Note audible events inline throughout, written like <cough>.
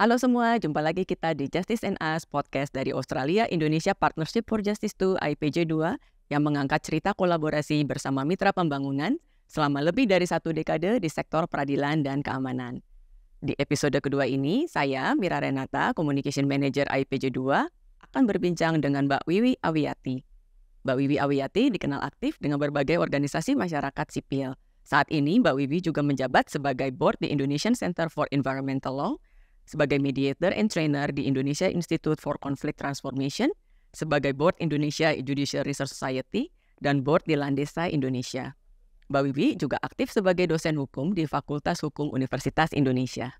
Halo semua, jumpa lagi kita di Justice and Us podcast dari Australia Indonesia Partnership for Justice 2 IPJ 2 yang mengangkat cerita kolaborasi bersama mitra pembangunan selama lebih dari satu dekade di sektor peradilan dan keamanan. Di episode kedua ini, saya, Mira Renata, Communication Manager IPJ 2, akan berbincang dengan Mbak Wiwi Awiyati. Mbak Wiwi Awiyati dikenal aktif dengan berbagai organisasi masyarakat sipil. Saat ini, Mbak Wiwi juga menjabat sebagai board di Indonesian Center for Environmental Law sebagai mediator and trainer di Indonesia Institute for Conflict Transformation, sebagai board Indonesia Judicial Research Society, dan board di Landesa Indonesia. Mbak Wiwi juga aktif sebagai dosen hukum di Fakultas Hukum Universitas Indonesia.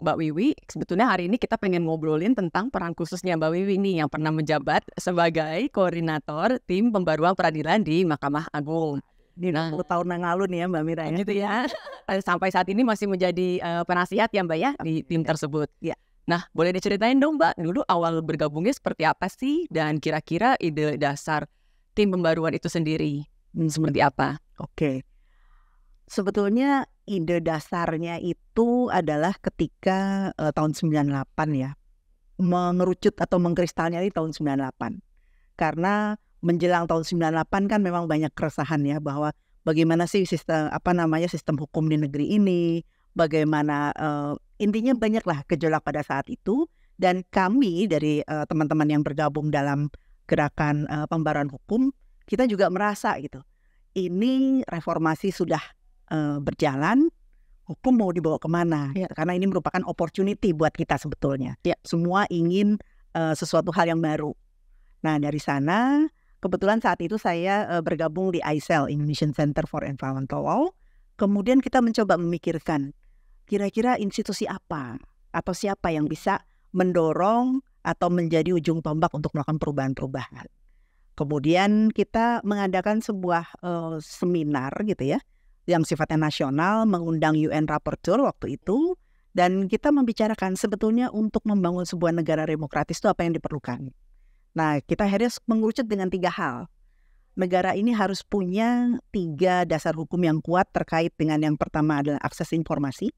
Mbak Wiwi, sebetulnya hari ini kita pengen ngobrolin tentang peran khususnya Mbak Wiwi ini yang pernah menjabat sebagai koordinator tim pembaruan peradilan di Mahkamah Agung. Ini nah, 10 tahun yang lalu nih ya Mbak Mira ya. Gitu ya. Eh, sampai saat ini masih menjadi uh, penasihat ya Mbak ya di tim tersebut. Ya. Nah, boleh diceritain dong Mbak, dulu awal bergabungnya seperti apa sih dan kira-kira ide dasar tim pembaruan itu sendiri hmm. seperti apa? Oke. Okay. Sebetulnya ide dasarnya itu adalah ketika uh, tahun 98 ya mengerucut atau mengkristalnya di tahun 98. Karena menjelang tahun 98 kan memang banyak keresahan ya bahwa bagaimana sih sistem apa namanya sistem hukum di negeri ini, bagaimana uh, intinya banyaklah gejolak pada saat itu dan kami dari eh, teman-teman uh, yang bergabung dalam gerakan uh, pembaruan hukum kita juga merasa gitu. Ini reformasi sudah Eh, berjalan, hukum mau dibawa kemana? ya. Karena ini merupakan opportunity buat kita sebetulnya. ya. Semua ingin uh, sesuatu hal yang baru. Nah dari sana kebetulan saat itu saya uh, bergabung di ICEL Indonesian Center for Environmental Law. Kemudian kita mencoba memikirkan kira-kira institusi apa atau siapa yang bisa mendorong atau menjadi ujung tombak untuk melakukan perubahan-perubahan. Kemudian kita mengadakan sebuah uh, seminar gitu ya yang sifatnya nasional mengundang UN Rapporteur waktu itu dan kita membicarakan sebetulnya untuk membangun sebuah negara demokratis itu apa yang diperlukan. Nah, kita akhirnya mengerucut dengan tiga hal. Negara ini harus punya tiga dasar hukum yang kuat terkait dengan yang pertama adalah akses informasi.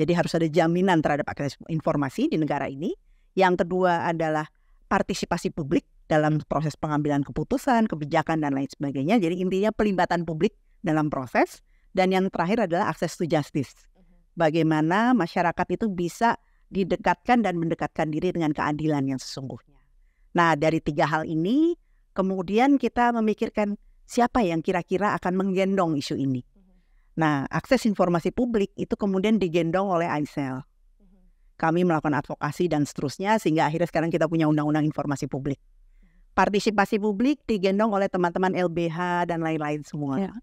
Jadi harus ada jaminan terhadap akses informasi di negara ini. Yang kedua adalah partisipasi publik dalam proses pengambilan keputusan, kebijakan, dan lain sebagainya. Jadi intinya pelibatan publik dalam proses. Dan yang terakhir adalah akses to justice. Mm-hmm. Bagaimana masyarakat itu bisa didekatkan dan mendekatkan diri dengan keadilan yang sesungguhnya. Nah, dari tiga hal ini, kemudian kita memikirkan siapa yang kira-kira akan menggendong isu ini. Mm-hmm. Nah, akses informasi publik itu kemudian digendong oleh ISEL. Mm-hmm. Kami melakukan advokasi dan seterusnya, sehingga akhirnya sekarang kita punya undang-undang informasi publik. Partisipasi publik digendong oleh teman-teman LBH dan lain-lain semua. Ya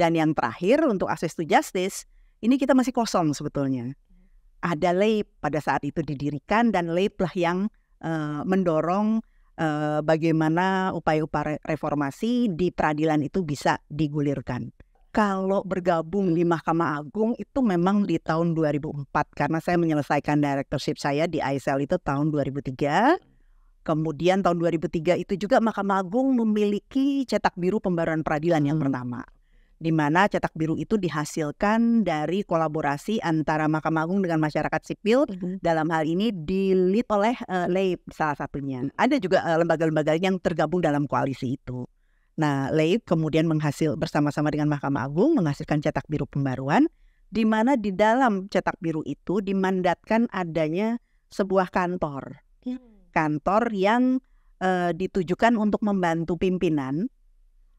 dan yang terakhir untuk akses to justice, ini kita masih kosong sebetulnya. Ada lay pada saat itu didirikan dan lab lah yang uh, mendorong uh, bagaimana upaya-upaya reformasi di peradilan itu bisa digulirkan. Kalau bergabung di Mahkamah Agung itu memang di tahun 2004 karena saya menyelesaikan directorship saya di ISL itu tahun 2003. Kemudian tahun 2003 itu juga Mahkamah Agung memiliki cetak biru pembaruan peradilan yang hmm. pertama di mana cetak biru itu dihasilkan dari kolaborasi antara Mahkamah Agung dengan masyarakat sipil mm-hmm. dalam hal ini dilid oleh uh, eh, LEIP salah satunya. Ada juga uh, lembaga-lembaga yang tergabung dalam koalisi itu. Nah, LEIP kemudian menghasil bersama-sama dengan Mahkamah Agung menghasilkan cetak biru pembaruan di mana di dalam cetak biru itu dimandatkan adanya sebuah kantor. Hmm. Kantor yang uh, ditujukan untuk membantu pimpinan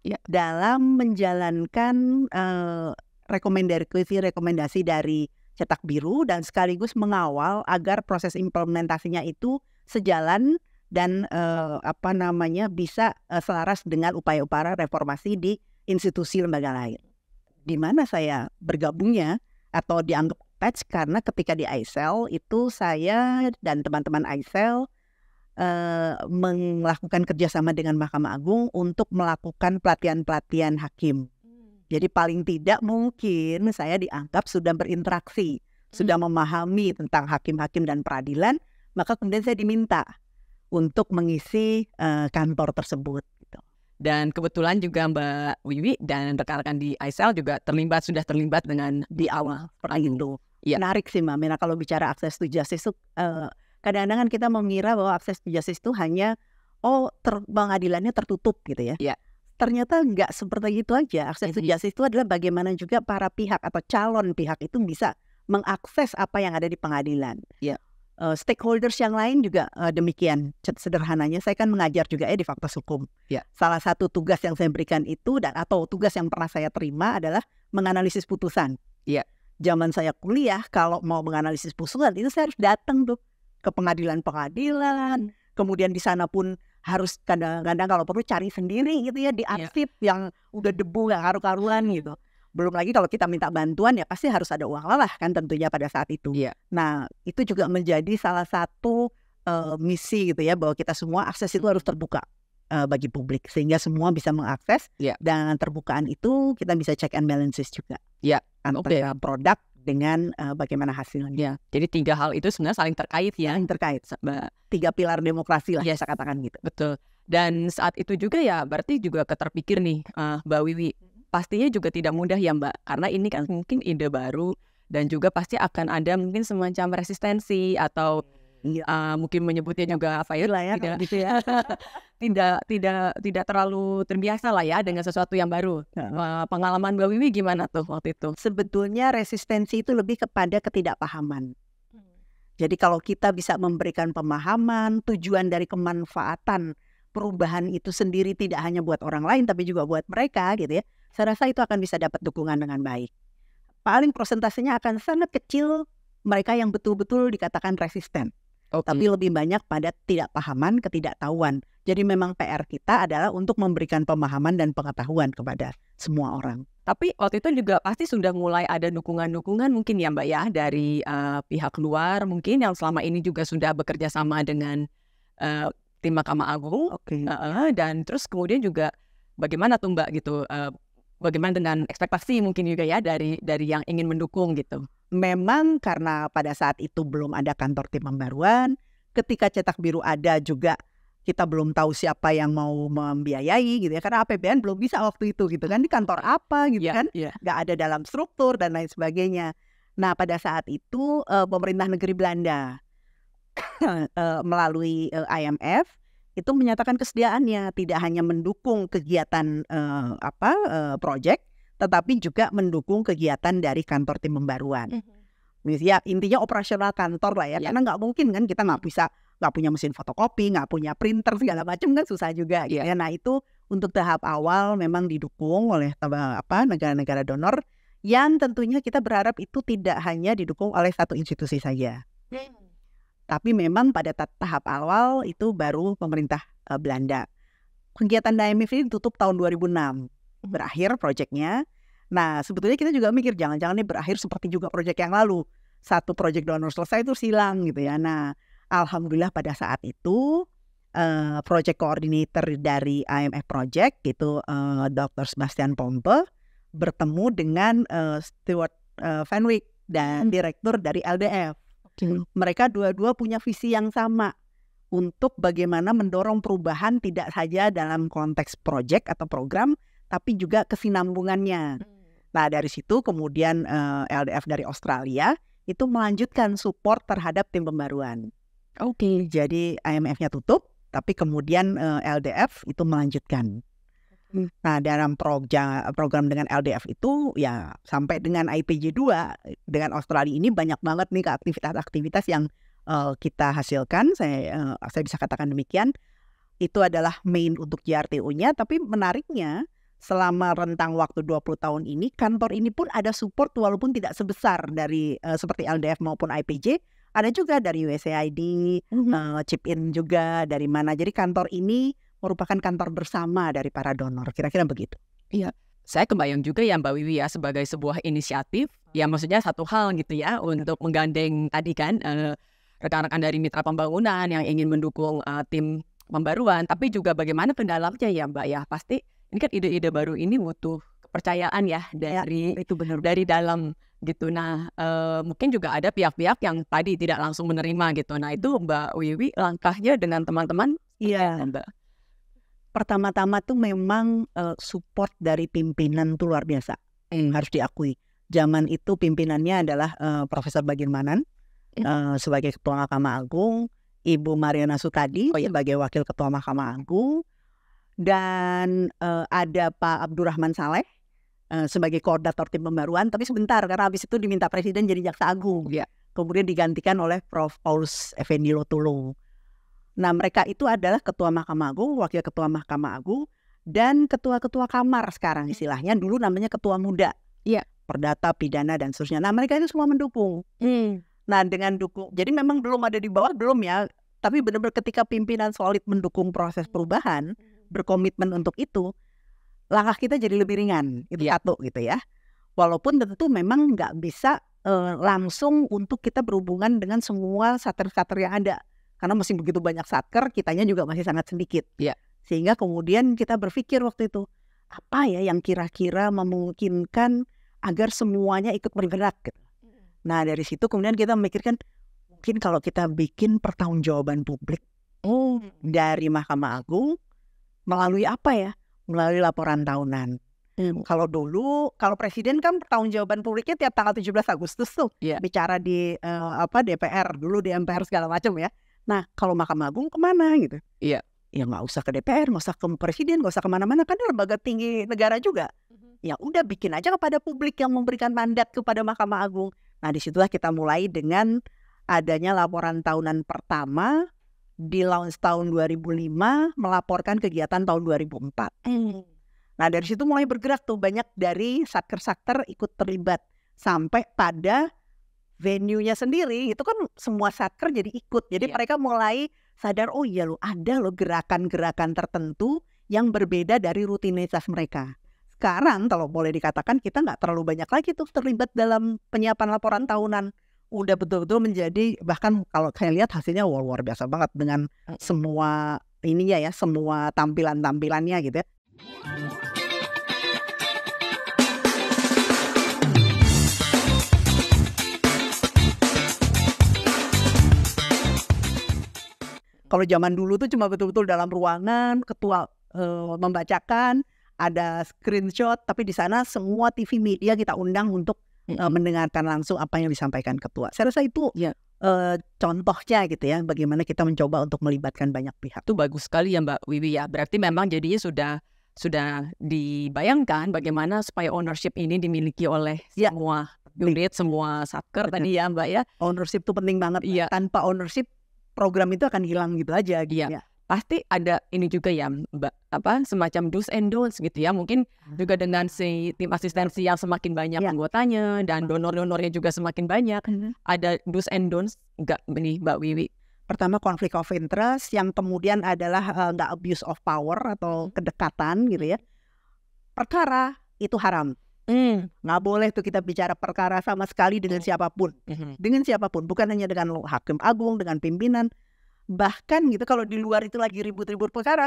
ya. dalam menjalankan uh, rekomendasi dari cetak biru dan sekaligus mengawal agar proses implementasinya itu sejalan dan uh, apa namanya bisa uh, selaras dengan upaya-upaya reformasi di institusi lembaga lain. Di mana saya bergabungnya atau dianggap patch karena ketika di ISL itu saya dan teman-teman ISEL Eh, melakukan kerjasama dengan Mahkamah Agung untuk melakukan pelatihan-pelatihan hakim. Hmm. Jadi paling tidak mungkin saya dianggap sudah berinteraksi, sudah hmm. memahami tentang hakim-hakim dan peradilan, maka kemudian saya diminta untuk mengisi uh, kantor tersebut. Gitu. Dan kebetulan juga Mbak Wiwi dan rekan-rekan di ISL juga terlibat sudah terlibat dengan di iya, awal perang itu. Ya. Menarik sih Mbak Mena kalau bicara akses to justice itu uh, eh, kadang-kadang kan kita mengira bahwa akses to justice itu hanya oh ter pengadilannya tertutup gitu ya. Yeah. Ternyata nggak seperti itu aja. Akses to justice itu adalah bagaimana juga para pihak atau calon pihak itu bisa mengakses apa yang ada di pengadilan. Yeah. Iya. Uh, stakeholders yang lain juga uh, demikian. Sederhananya saya kan mengajar juga ya di Fakultas Hukum. Ya. Salah satu tugas yang saya berikan itu dan atau tugas yang pernah saya terima adalah menganalisis putusan. Ya. Zaman saya kuliah kalau mau menganalisis putusan itu saya harus datang tuh ke pengadilan-pengadilan, kemudian di sana pun harus kadang-kadang kalau perlu cari sendiri gitu ya di iya. arsip yeah. yang udah debu gak karu-karuan gitu. Belum lagi kalau kita minta bantuan ya pasti harus ada uang lelah kan tentunya pada saat itu. Yeah. Nah itu juga menjadi salah satu uh, misi gitu ya bahwa kita semua akses itu harus terbuka uh, bagi publik sehingga semua bisa mengakses yeah. dan terbukaan itu kita bisa check and balances juga. Yeah. Antara okay. produk dengan uh, bagaimana hasilnya. Ya, jadi tiga hal itu sebenarnya saling terkait ya. Saling terkait. Mbak. Tiga pilar demokrasi lah Ya, saya katakan gitu. Betul. Dan saat itu juga ya berarti juga keterpikir nih uh, Mbak Wiwi. Pastinya juga tidak mudah ya Mbak, karena ini kan mungkin ide baru dan juga pasti akan ada mungkin semacam resistensi atau Iya. Uh, mungkin menyebutnya juga apa ya, lah ya tidak gitu ya. <laughs> tidak tidak tidak terlalu terbiasa lah ya dengan sesuatu yang baru. Uh, pengalaman Mbak Wiwi gimana tuh waktu itu? Sebetulnya resistensi itu lebih kepada ketidakpahaman. Hmm. Jadi kalau kita bisa memberikan pemahaman, tujuan dari kemanfaatan perubahan itu sendiri tidak hanya buat orang lain tapi juga buat mereka gitu ya. Saya rasa itu akan bisa dapat dukungan dengan baik. Paling prosentasenya akan sangat kecil mereka yang betul-betul dikatakan resisten okay. tapi lebih banyak pada tidak pahaman, ketidaktahuan. Jadi memang PR kita adalah untuk memberikan pemahaman dan pengetahuan kepada semua orang. Tapi waktu itu juga pasti sudah mulai ada dukungan-dukungan mungkin ya Mbak ya dari uh, pihak luar mungkin yang selama ini juga sudah bekerja sama dengan uh, tim Mahkamah Agung. Oke. Okay. Uh, dan terus kemudian juga bagaimana tuh Mbak gitu uh, bagaimana dengan ekspektasi mungkin juga ya dari dari yang ingin mendukung gitu memang karena pada saat itu belum ada kantor tim pembaruan, ketika cetak biru ada juga kita belum tahu siapa yang mau membiayai gitu ya karena APBN belum bisa waktu itu gitu kan di kantor iya. apa gitu yeah, kan yeah. nggak ada dalam struktur dan lain sebagainya. Nah pada saat itu uh, pemerintah negeri Belanda uh, <coughs> melalui uh, eh, IMF itu menyatakan kesediaannya tidak hanya mendukung kegiatan uh, apa uh, proyek tetapi juga mendukung kegiatan dari kantor tim pembaruan. Mm-hmm. intinya operasional kantor lah ya, yeah. karena nggak mungkin kan kita nggak bisa nggak punya mesin fotokopi, nggak punya printer segala macam kan susah juga. Gitu yeah. Ya. nah itu untuk tahap awal memang didukung oleh apa negara-negara donor yang tentunya kita berharap itu tidak hanya didukung oleh satu institusi saja. Mm. Tapi memang pada tahap awal itu baru pemerintah uh, Belanda. Kegiatan DMF ini ditutup tahun 2006 berakhir proyeknya. Nah, sebetulnya kita juga mikir jangan-jangan ini berakhir seperti juga proyek yang lalu. Satu proyek donor selesai itu silang gitu ya. Nah, alhamdulillah pada saat itu uh, project coordinator dari IMF Project gitu uh, eh, Dr. Sebastian Pompe bertemu dengan uh, eh, Stewart uh, Fenwick dan hmm. direktur dari LDF. Okay. Mereka dua-dua punya visi yang sama untuk bagaimana mendorong perubahan tidak saja dalam konteks project atau program tapi juga kesinambungannya. Hmm. Nah dari situ kemudian uh, eh, LDF dari Australia itu melanjutkan support terhadap tim pembaruan. Oke. Okay. Jadi IMF-nya tutup, tapi kemudian uh, eh, LDF itu melanjutkan. Hmm. Nah, dalam program, program dengan LDF itu ya sampai dengan IPJ 2 dengan Australia ini banyak banget nih aktivitas-aktivitas yang uh, kita hasilkan. Saya uh, saya bisa katakan demikian. Itu adalah main untuk JRTU-nya, tapi menariknya selama rentang waktu 20 tahun ini kantor ini pun ada support walaupun tidak sebesar dari uh, seperti LDF maupun IPJ ada juga dari USAID mm-hmm. uh, eh, chip in juga dari mana jadi kantor ini merupakan kantor bersama dari para donor kira-kira begitu iya saya kebayang juga ya Mbak Wiwi ya sebagai sebuah inisiatif ya maksudnya satu hal gitu ya iya. untuk menggandeng tadi kan rekan eh, rekan-rekan dari mitra pembangunan yang ingin mendukung uh, tim pembaruan tapi juga bagaimana ke ya Mbak ya pasti ini kan ide-ide baru ini butuh kepercayaan ya iya, dari ya, itu benar dari dalam gitu. Nah, e, mungkin juga ada pihak-pihak yang tadi tidak langsung menerima gitu. Nah, itu Mbak Wiwi langkahnya dengan teman-teman iya, Mbak. Pertama-tama tuh memang e, support dari pimpinan tuh luar biasa. Hmm. Harus diakui. Zaman itu pimpinannya adalah e, Profesor Bagirmanan ya. e, sebagai Ketua Mahkamah Agung, Ibu Mariana Sutadi oh, iya. sebagai Wakil Ketua Mahkamah Agung, dan uh, ada Pak Abdurrahman Saleh uh, sebagai koordinator tim pembaruan tapi sebentar karena habis itu diminta presiden jadi jaksa agung ya. kemudian digantikan oleh Prof Paulus Effendi Lotolo nah mereka itu adalah ketua Mahkamah Agung wakil ketua Mahkamah Agung dan ketua-ketua kamar sekarang hmm. istilahnya dulu namanya ketua muda ya. perdata pidana dan seterusnya nah mereka itu semua mendukung hmm. nah dengan dukung jadi memang belum ada di bawah belum ya tapi benar-benar ketika pimpinan solid mendukung proses perubahan hmm berkomitmen untuk itu, langkah kita jadi lebih ringan. Itu yeah. satu gitu ya. Walaupun tentu memang nggak bisa uh, langsung untuk kita berhubungan dengan semua satker-satker yang ada. Karena masih begitu banyak satker, kitanya juga masih sangat sedikit. Yeah. Sehingga kemudian kita berpikir waktu itu, apa ya yang kira-kira memungkinkan agar semuanya ikut bergerak gitu. Nah dari situ kemudian kita memikirkan, mungkin kalau kita bikin pertanggungjawaban publik oh. dari Mahkamah Agung melalui apa ya? Melalui laporan tahunan. Hmm. Kalau dulu, kalau presiden kan tahun jawaban publiknya tiap tanggal 17 Agustus tuh yeah. bicara di uh, apa DPR dulu di MPR segala macam ya. Nah kalau Mahkamah Agung kemana gitu? Iya. Yeah. Ya nggak usah ke DPR, nggak usah ke presiden, nggak usah kemana-mana kan lembaga tinggi negara juga. Mhm. Ya udah bikin aja kepada publik yang memberikan mandat kepada Mahkamah Agung. Nah disitulah kita mulai dengan adanya laporan tahunan pertama di launch tahun 2005 melaporkan kegiatan tahun 2004. Hmm. Nah dari situ mulai bergerak tuh banyak dari satker-satker ikut terlibat sampai pada venue-nya sendiri itu kan semua satker jadi ikut. Jadi yeah. mereka mulai sadar oh iya lo ada lo gerakan-gerakan tertentu yang berbeda dari rutinitas mereka. Sekarang kalau boleh dikatakan kita nggak terlalu banyak lagi tuh terlibat dalam penyiapan laporan tahunan udah betul-betul menjadi bahkan kalau saya lihat hasilnya luar, luar biasa banget dengan semua ininya ya, semua tampilan-tampilannya gitu ya. Kalau zaman dulu tuh cuma betul-betul dalam ruangan, ketua uh, membacakan, ada screenshot, tapi di sana semua TV media kita undang untuk uh, mendengarkan langsung apa yang disampaikan ketua. Saya rasa itu ya. uh, contohnya gitu ya, bagaimana kita mencoba untuk melibatkan banyak pihak. Itu bagus sekali ya Mbak Wiwi ya. Berarti memang jadinya sudah sudah dibayangkan bagaimana supaya ownership ini dimiliki oleh ya. semua unit, semua satker tadi ya Mbak ya. Ownership itu penting banget. Ya. Tanpa ownership program itu akan hilang gitu aja. Gitu. Iya. ya pasti ada ini juga ya mbak apa semacam do's and don'ts gitu ya mungkin hmm. juga dengan si tim asistensi yang semakin banyak yeah. anggotanya dan donor-donornya juga semakin banyak mm-hmm. ada do's and don'ts nggak nih mbak Wiwi pertama konflik of interest yang kemudian adalah eh, nggak uh, abuse of power atau hmm. kedekatan gitu ya perkara itu haram mm. nggak boleh tuh kita bicara perkara sama sekali dengan hmm. siapapun mm-hmm. dengan siapapun bukan hanya dengan hakim agung dengan pimpinan bahkan gitu kalau di luar itu lagi ribut-ribut perkara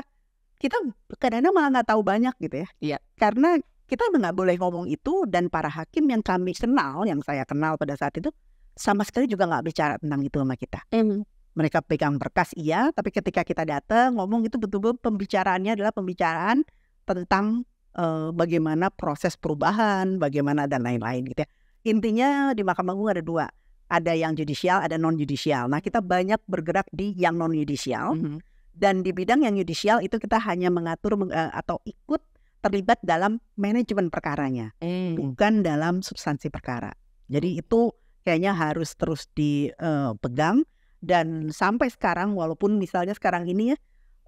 kita kadang-kadang malah nggak tahu banyak gitu ya iya. karena kita nggak boleh ngomong itu dan para hakim yang kami kenal yang saya kenal pada saat itu sama sekali juga nggak bicara tentang itu sama kita mm. mereka pegang berkas iya tapi ketika kita datang ngomong itu betul-betul pembicaraannya adalah pembicaraan tentang uh, bagaimana proses perubahan bagaimana dan lain-lain gitu ya intinya di Mahkamah Agung ada dua ada yang judicial, ada non judicial. Nah, kita banyak bergerak di yang non judicial. Mm -hmm. Dan di bidang yang judicial itu kita hanya mengatur meng, eh, atau ikut terlibat dalam manajemen perkaranya, mm. bukan dalam substansi perkara. Jadi itu kayaknya harus terus dipegang uh, dan sampai sekarang walaupun misalnya sekarang ini ya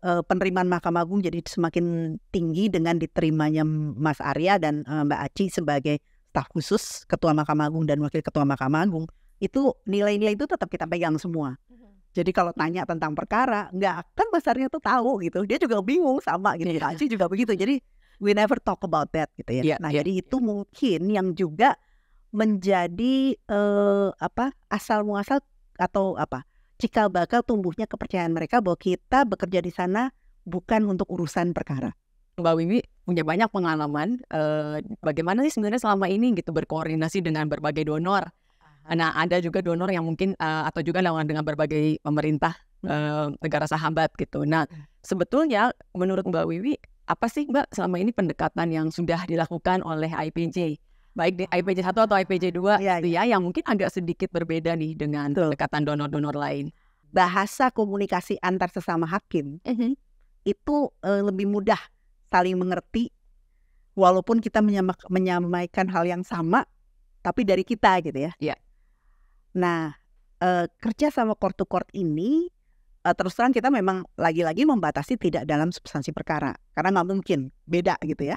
uh, penerimaan Mahkamah Agung jadi semakin tinggi dengan diterimanya Mas Arya dan uh, Mbak Aci sebagai staf khusus Ketua Mahkamah Agung dan Wakil Ketua Mahkamah Agung itu nilai-nilai itu tetap kita pegang semua. Mm-hmm. Jadi kalau tanya tentang perkara, nggak kan besarnya tuh tahu gitu. Dia juga bingung sama gitu. Yeah. Kasih juga begitu. Jadi we never talk about that gitu ya. Yeah, nah, yeah. jadi iya. itu mungkin yang juga menjadi uh, apa asal muasal atau apa cikal bakal tumbuhnya kepercayaan mereka bahwa kita bekerja di sana bukan untuk urusan perkara. Mbak Wiwi punya banyak pengalaman uh, bagaimana sih sebenarnya selama ini gitu berkoordinasi dengan berbagai donor Nah, nah, ada juga donor yang mungkin uh, atau juga lawan dengan berbagai pemerintah uh, negara sahabat gitu. Nah, hmm. sebetulnya menurut Mbak Wiwi, apa sih Mbak selama ini pendekatan yang sudah dilakukan oleh IPJ? Baik di ah. IPJ 1 atau IPJ 2 ya, ya. ya, yang mungkin agak sedikit berbeda nih dengan Betul. pendekatan donor-donor lain. Bahasa komunikasi antar sesama hakim uh mhm. -huh. itu uh, lebih mudah saling mengerti walaupun kita menyamakan hal yang sama tapi dari kita gitu ya. Yeah. Nah, eh, kerja sama court to court ini eh, terus terang kita memang lagi-lagi membatasi tidak dalam substansi perkara karena nggak mungkin beda gitu ya.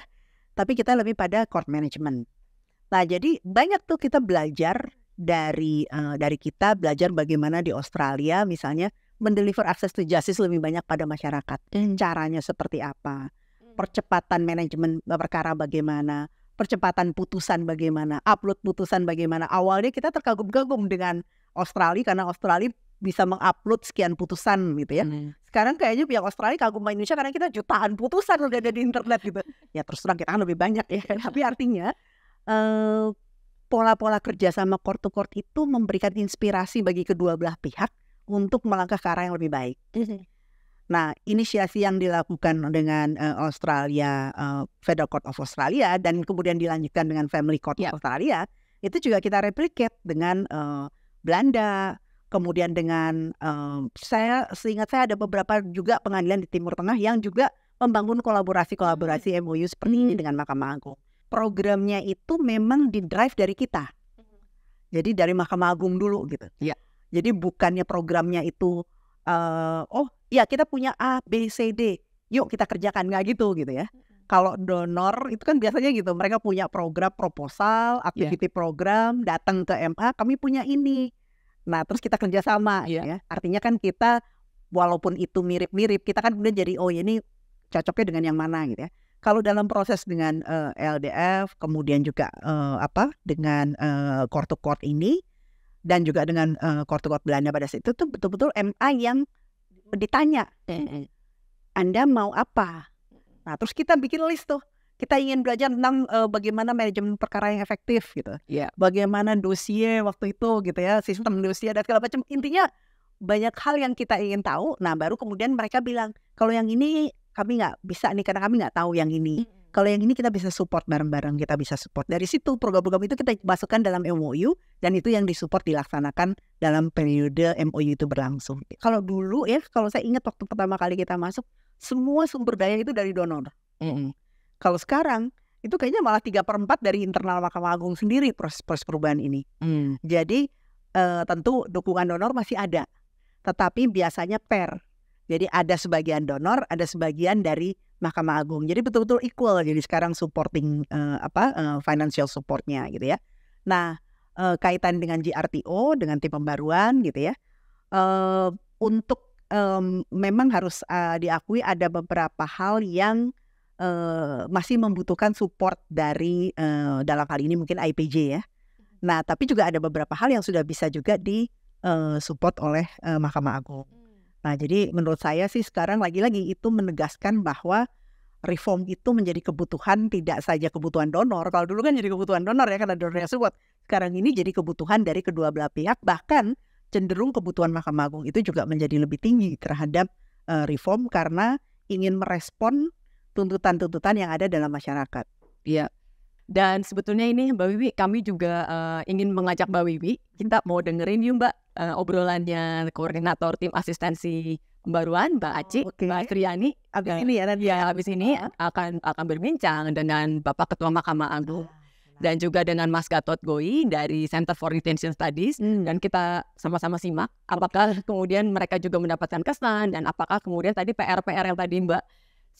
Tapi kita lebih pada court management. Nah, jadi banyak tuh kita belajar dari uh, dari kita belajar bagaimana di Australia misalnya mendeliver akses to justice lebih banyak pada masyarakat. Hmm. Caranya seperti apa? Hmm. Percepatan manajemen eh, perkara bagaimana? percepatan putusan bagaimana, upload putusan bagaimana. Awalnya kita terkagum-kagum dengan Australia karena Australia bisa mengupload sekian putusan gitu ya. Hmm. Sekarang kayaknya pihak Australia kagum sama Indonesia karena kita jutaan putusan udah ada di internet gitu. Ya terus terang kita kan lebih banyak ya. Iya. Tapi artinya pola eh, pola-pola kerja sama court to court itu memberikan inspirasi bagi kedua belah pihak untuk melangkah ke arah yang lebih baik. Mhm. Nah, inisiasi yang dilakukan dengan uh, Australia uh, Federal Court of Australia dan kemudian dilanjutkan dengan Family Court yeah. of ya. Australia itu juga kita replicate dengan uh, Belanda, kemudian dengan um, saya seingat saya ada beberapa juga pengadilan di Timur Tengah yang juga membangun kolaborasi-kolaborasi MOU hmm. seperti ini dengan Mahkamah Agung. Programnya itu memang di drive dari kita. Hmm. Jadi dari Mahkamah Agung dulu gitu. Ya. Jadi bukannya programnya itu uh, oh ya kita punya A, B, C, D, yuk kita kerjakan nggak gitu gitu ya. Kalau donor itu kan biasanya gitu, mereka punya program proposal, ya. activity yeah. program, datang ke MA, kami punya ini. Nah terus kita kerjasama yeah. ya. Artinya kan kita walaupun itu mirip-mirip, kita kan kemudian jadi oh ini cocoknya dengan yang mana gitu ya. Kalau dalam proses dengan uh, eh, LDF, kemudian juga uh, apa dengan uh, eh, court to court ini, dan juga dengan uh, court to court Belanda pada saat itu tuh betul-betul MA yang ditanya Anda mau apa nah terus kita bikin list tuh kita ingin belajar tentang uh, bagaimana manajemen perkara yang efektif gitu yeah. bagaimana dosie waktu itu gitu ya sistem dosie dan segala macam intinya banyak hal yang kita ingin tahu nah baru kemudian mereka bilang kalau yang ini kami nggak bisa nih karena kami nggak tahu yang ini mm kalau yang ini kita bisa support bareng-bareng, kita bisa support. Dari situ program-program itu kita masukkan dalam MOU dan itu yang disupport dilaksanakan dalam periode MOU itu berlangsung. Kalau dulu ya, kalau saya ingat waktu pertama kali kita masuk, semua sumber daya itu dari donor. Mm -mm. Kalau sekarang itu kayaknya malah tiga per empat dari internal Mahkamah Agung sendiri proses-proses perubahan ini. Mm. Jadi eh, tentu dukungan donor masih ada, tetapi biasanya per. Jadi ada sebagian donor, ada sebagian dari Mahkamah Agung. Jadi betul-betul equal. Jadi sekarang supporting uh, apa uh, financial supportnya gitu ya. Nah uh, kaitan dengan GRTO dengan tim pembaruan gitu ya. Uh, untuk um, memang harus uh, diakui ada beberapa hal yang uh, masih membutuhkan support dari uh, dalam hal ini mungkin IPJ ya. Mm-hmm. Nah tapi juga ada beberapa hal yang sudah bisa juga di uh, support oleh uh, Mahkamah Agung. Nah, jadi menurut saya sih sekarang lagi-lagi itu menegaskan bahwa reform itu menjadi kebutuhan tidak saja kebutuhan donor. Kalau dulu kan jadi kebutuhan donor ya karena donornya support. Sekarang ini jadi kebutuhan dari kedua belah pihak bahkan cenderung kebutuhan Mahkamah Agung itu juga menjadi lebih tinggi terhadap uh, reform karena ingin merespon tuntutan-tuntutan yang ada dalam masyarakat. Iya. Dan sebetulnya ini Mbak Wiwi, kami juga uh, ingin mengajak Mbak Wiwi, kita mau dengerin yuk Mbak uh, obrolannya koordinator tim asistensi pembaruan Mbak Aci, oh, okay. Mbak Triani. Abis ya, ini ya nanti. Ya, ya? abis ini akan akan berbincang dengan Bapak Ketua Mahkamah Agung. Ah, dan juga dengan Mas Gatot Goi dari Center for Retention Studies hmm. dan kita sama-sama simak apakah kemudian mereka juga mendapatkan kesan dan apakah kemudian tadi PR-PR yang tadi Mbak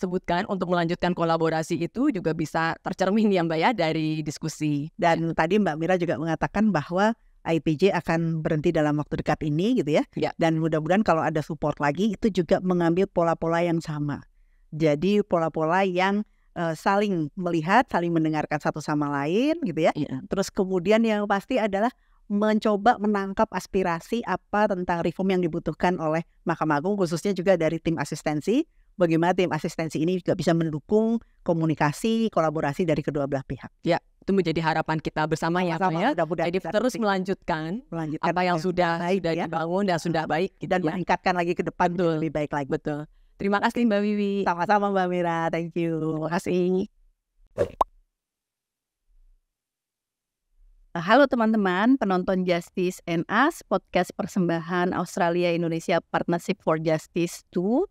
sebutkan untuk melanjutkan kolaborasi itu juga bisa tercermin ya Mbak ya dari diskusi. Dan tadi Mbak Mira juga mengatakan bahwa IPJ akan berhenti dalam waktu dekat ini gitu ya. ya. Dan mudah-mudahan kalau ada support lagi itu juga mengambil pola-pola yang sama. Jadi pola-pola yang uh, saling melihat, saling mendengarkan satu sama lain gitu ya. ya. Terus kemudian yang pasti adalah mencoba menangkap aspirasi apa tentang reform yang dibutuhkan oleh Mahkamah Agung khususnya juga dari tim asistensi. Bagaimana tim asistensi ini juga bisa mendukung komunikasi, kolaborasi dari kedua belah pihak. Ya, itu menjadi harapan kita bersama, ya Pak ya. Mudah Jadi terus melanjutkan, melanjutkan apa yang ya. sudah baik, sudah ya. dibangun dan sudah baik gitu, dan ya. meningkatkan lagi ke depan betul. lebih baik lagi. Betul. Terima kasih Mbak Wiwi. Sama-sama Mbak Mira. Thank you. Terima kasih. Halo teman-teman, penonton Justice and Us, podcast persembahan Australia Indonesia Partnership for Justice 2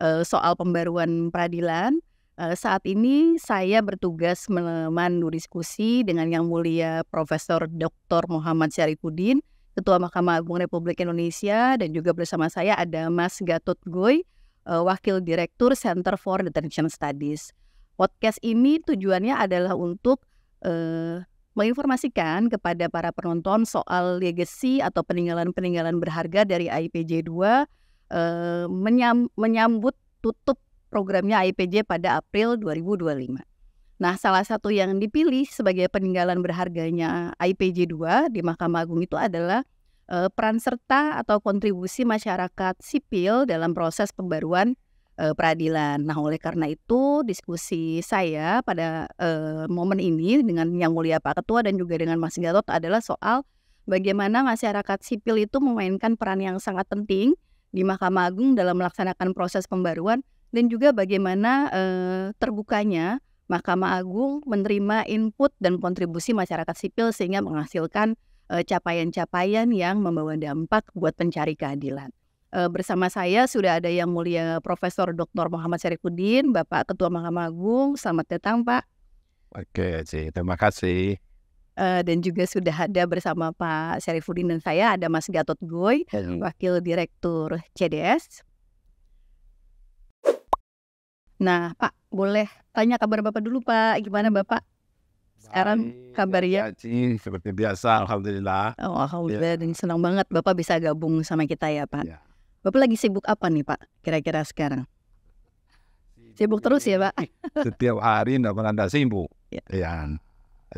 eh, soal pembaruan peradilan saat ini saya bertugas memandu diskusi dengan Yang Mulia Profesor Dr. Muhammad Syarifuddin, Ketua Mahkamah Agung Republik Indonesia, dan juga bersama saya ada Mas Gatot Goy, Wakil Direktur Center for Detention Studies. Podcast ini tujuannya adalah untuk uh, menginformasikan kepada para penonton soal legacy atau peninggalan-peninggalan berharga dari IPJ 2 uh, menyam menyambut tutup programnya IPJ pada April 2025. Nah, salah satu yang dipilih sebagai peninggalan berharganya IPJ 2 di Mahkamah Agung itu adalah e, peran serta atau kontribusi masyarakat sipil dalam proses pembaruan e, peradilan. Nah, oleh karena itu diskusi saya pada e, momen ini dengan Yang Mulia Pak Ketua dan juga dengan Mas Gatot adalah soal bagaimana masyarakat sipil itu memainkan peran yang sangat penting di Mahkamah Agung dalam melaksanakan proses pembaruan dan juga bagaimana terbukanya Mahkamah Agung menerima input dan kontribusi masyarakat sipil sehingga menghasilkan capaian-capaian yang membawa dampak buat pencari keadilan. bersama saya sudah ada yang mulia Profesor Dr. Muhammad Syarifuddin, Bapak Ketua Mahkamah Agung. Selamat datang, Pak. Oke, sih, Terima kasih. Uh, dan juga sudah ada bersama Pak Syarifuddin dan saya ada Mas Gatot Goy, Wakil Direktur CDS. Nah, Pak, boleh tanya kabar Bapak dulu, Pak. Gimana Bapak? Sekarang kabar ya? seperti biasa, alhamdulillah. Oh, alhamdulillah, ya. dan senang banget Bapak bisa gabung sama kita ya, Pak. Ya. Bapak lagi sibuk apa nih, Pak? Kira-kira sekarang? Sibuk terus ya, Pak? Setiap hari tidak pernah ada sibuk. Ya. Ya.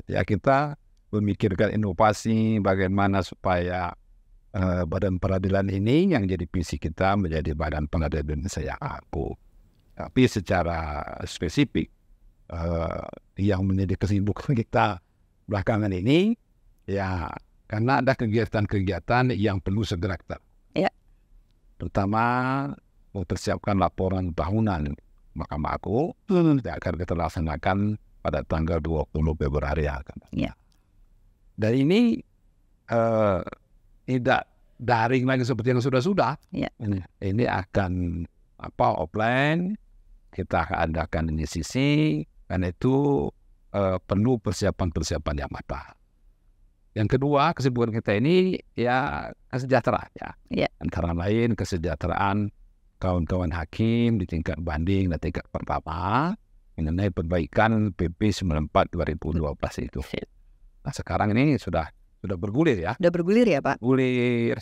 ya. kita memikirkan inovasi bagaimana supaya uh, badan peradilan ini yang jadi visi kita menjadi badan pengadilan saya yang aku. Tapi secara spesifik uh, yang menjadi kesibukan kita belakangan ini ya karena ada kegiatan-kegiatan yang perlu segera kita. Ya. Pertama mempersiapkan laporan tahunan Mahkamah Agung hmm. akan kita laksanakan pada tanggal 20 Februari akan. Ya. Dan ini uh, tidak daring lagi seperti yang sudah-sudah. Ya. Ini, ini akan apa offline kita adakan ini sisi karena itu eh, perlu persiapan-persiapan yang matang. Yang kedua kesibukan kita ini ya kesejahteraan ya. ya. Antara lain kesejahteraan kawan-kawan hakim di tingkat banding dan tingkat pertama mengenai perbaikan PP 94 2012 itu. Nah sekarang ini sudah sudah bergulir ya. Sudah bergulir ya Pak. Bergulir,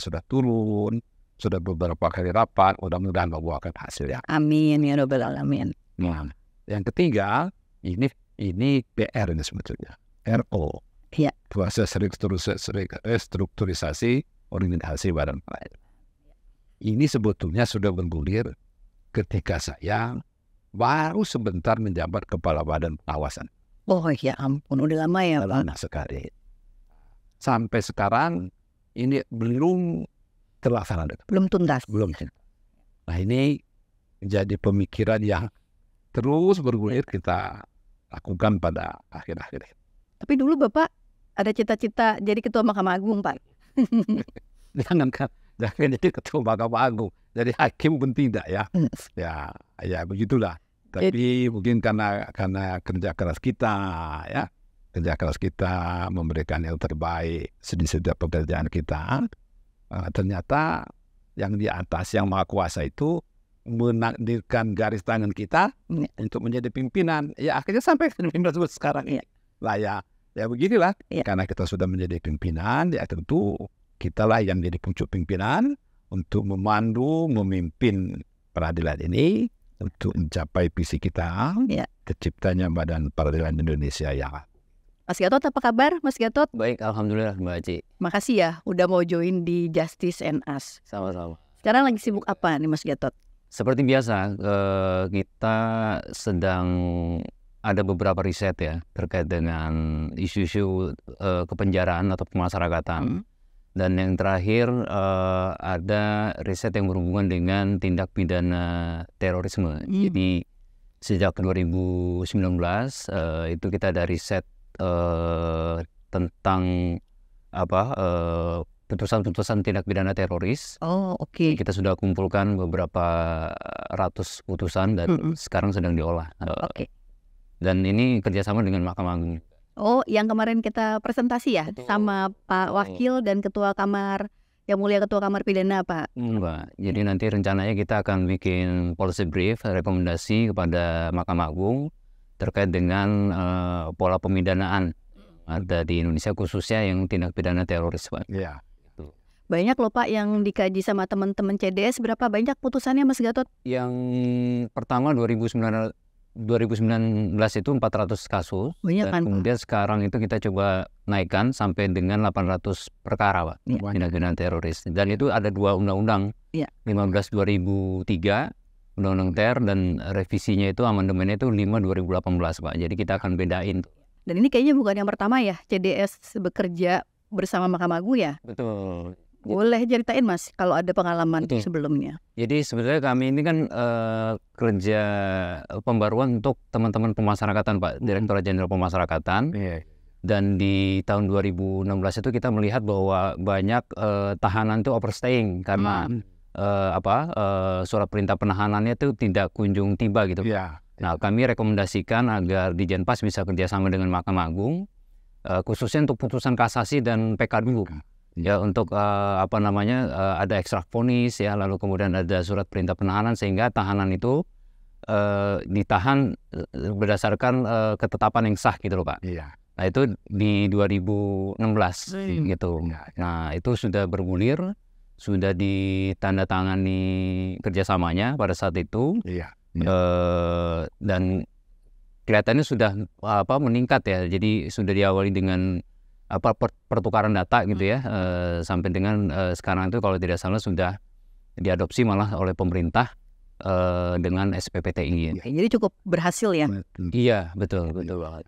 sudah turun, sudah beberapa kali rapat, mudah-mudahan membuahkan hasil ya. Amin ya robbal alamin. Nah, yang ketiga ini ini PR ini sebetulnya RO. Ya. Proses restrukturisasi organisasi badan. Ini sebetulnya sudah bergulir ketika saya baru sebentar menjabat kepala badan pengawasan. Oh ya ampun, udah lama ya Lama sekali. Sampai sekarang ini belum terlaksana. Belum tuntas. Belum. Nah ini menjadi pemikiran yang terus bergulir kita lakukan pada akhir-akhir. Tapi dulu Bapak ada cita-cita jadi ketua Mahkamah Agung, Pak. <laughs> jangan kan, jangan jadi ketua Mahkamah Agung. Jadi hakim pun tidak ya. Hmm. Ya, ya begitulah. Tapi jadi, mungkin karena karena kerja keras kita ya, kerja keras kita memberikan yang terbaik sedih setiap pekerjaan kita Nah, ternyata yang di atas yang maha kuasa itu menakdirkan garis tangan kita ya. untuk menjadi pimpinan. Ya akhirnya sampai ke pimpinan tersebut sekarang. Ya. Lah ya, ya beginilah. Ya. Karena kita sudah menjadi pimpinan, ya tentu kita lah yang jadi puncak pimpinan untuk memandu, memimpin peradilan ini untuk mencapai visi kita ya. terciptanya Badan Peradilan Indonesia yang Mas Gatot apa kabar Mas Gatot? Baik, Alhamdulillah Mbak Aci. Makasih ya udah mau join di Justice and Us. Sama-sama. Sekarang lagi sibuk apa nih Mas Gatot? Seperti biasa, eh, kita sedang ada beberapa riset ya terkait dengan isu-isu eh, kepenjaraan atau pemasarakatan. Hmm. Dan yang terakhir eh, ada riset yang berhubungan dengan tindak pidana terorisme. Hmm. Jadi sejak 2019 itu kita ada riset uh, tentang apa uh, putusan-putusan tindak pidana teroris. Oh, oke. Okay. Kita sudah kumpulkan beberapa ratus putusan dan mm -hmm. sekarang sedang diolah. Eh, oke. Okay. Dan ini kerjasama dengan Mahkamah Agung. Oh, yang kemarin kita presentasi ya Betul. sama Pak Wakil dan Ketua Kamar yang mulia Ketua Kamar Pidana Pak. Mbak, hmm, jadi nanti rencananya kita akan bikin policy brief rekomendasi kepada Mahkamah Agung terkait dengan uh, pola pemidanaan hmm. ada di Indonesia khususnya yang tindak pidana teroris pak. Iya. Gitu. Banyak loh pak yang dikaji sama teman-teman CDS berapa banyak putusannya Mas Gatot? Yang pertama 2019 2019 itu 400 kasus banyak kan, kemudian sekarang itu kita coba naikkan sampai dengan 800 perkara pak ya. tindak pidana teroris dan itu ada dua undang-undang ya. 15 2003 Undang-Undang Ter dan revisinya itu amandemennya itu 5 2018 Pak. Jadi kita akan bedain. Dan ini kayaknya bukan yang pertama ya CDS bekerja bersama Mahkamah Agung ya? Betul. Boleh ceritain Mas kalau ada pengalaman Betul. sebelumnya. Jadi sebenarnya kami ini kan uh, kerja eh, pembaruan untuk teman-teman pemasarakatan Pak, Direktur Jenderal Iya. Yeah. Dan di tahun 2016 itu kita melihat bahwa banyak uh, tahanan itu overstaying karena hmm uh, apa uh, surat perintah penahanannya itu tidak kunjung tiba gitu. Ya. Nah kami rekomendasikan agar di Jenpas bisa kerjasama dengan Mahkamah Agung uh, khususnya untuk putusan kasasi dan PK dulu. Ya, ya untuk uh, apa namanya uh, ada ekstrak vonis ya lalu kemudian ada surat perintah penahanan sehingga tahanan itu uh, ditahan berdasarkan uh, ketetapan yang sah gitu loh Pak. Iya. Nah itu di 2016 hmm. gitu. Iya, iya. Nah itu sudah bergulir sudah ditandatangani kerjasamanya pada saat itu. Iya. iya. Uh, dan kelihatannya sudah apa meningkat ya. Jadi sudah diawali dengan apa pertukaran data gitu ya uh, sampai dengan uh, sekarang itu kalau tidak salah sudah diadopsi malah oleh pemerintah uh, dengan ini Ya. Jadi cukup berhasil ya. Iya betul iya, betul iya banget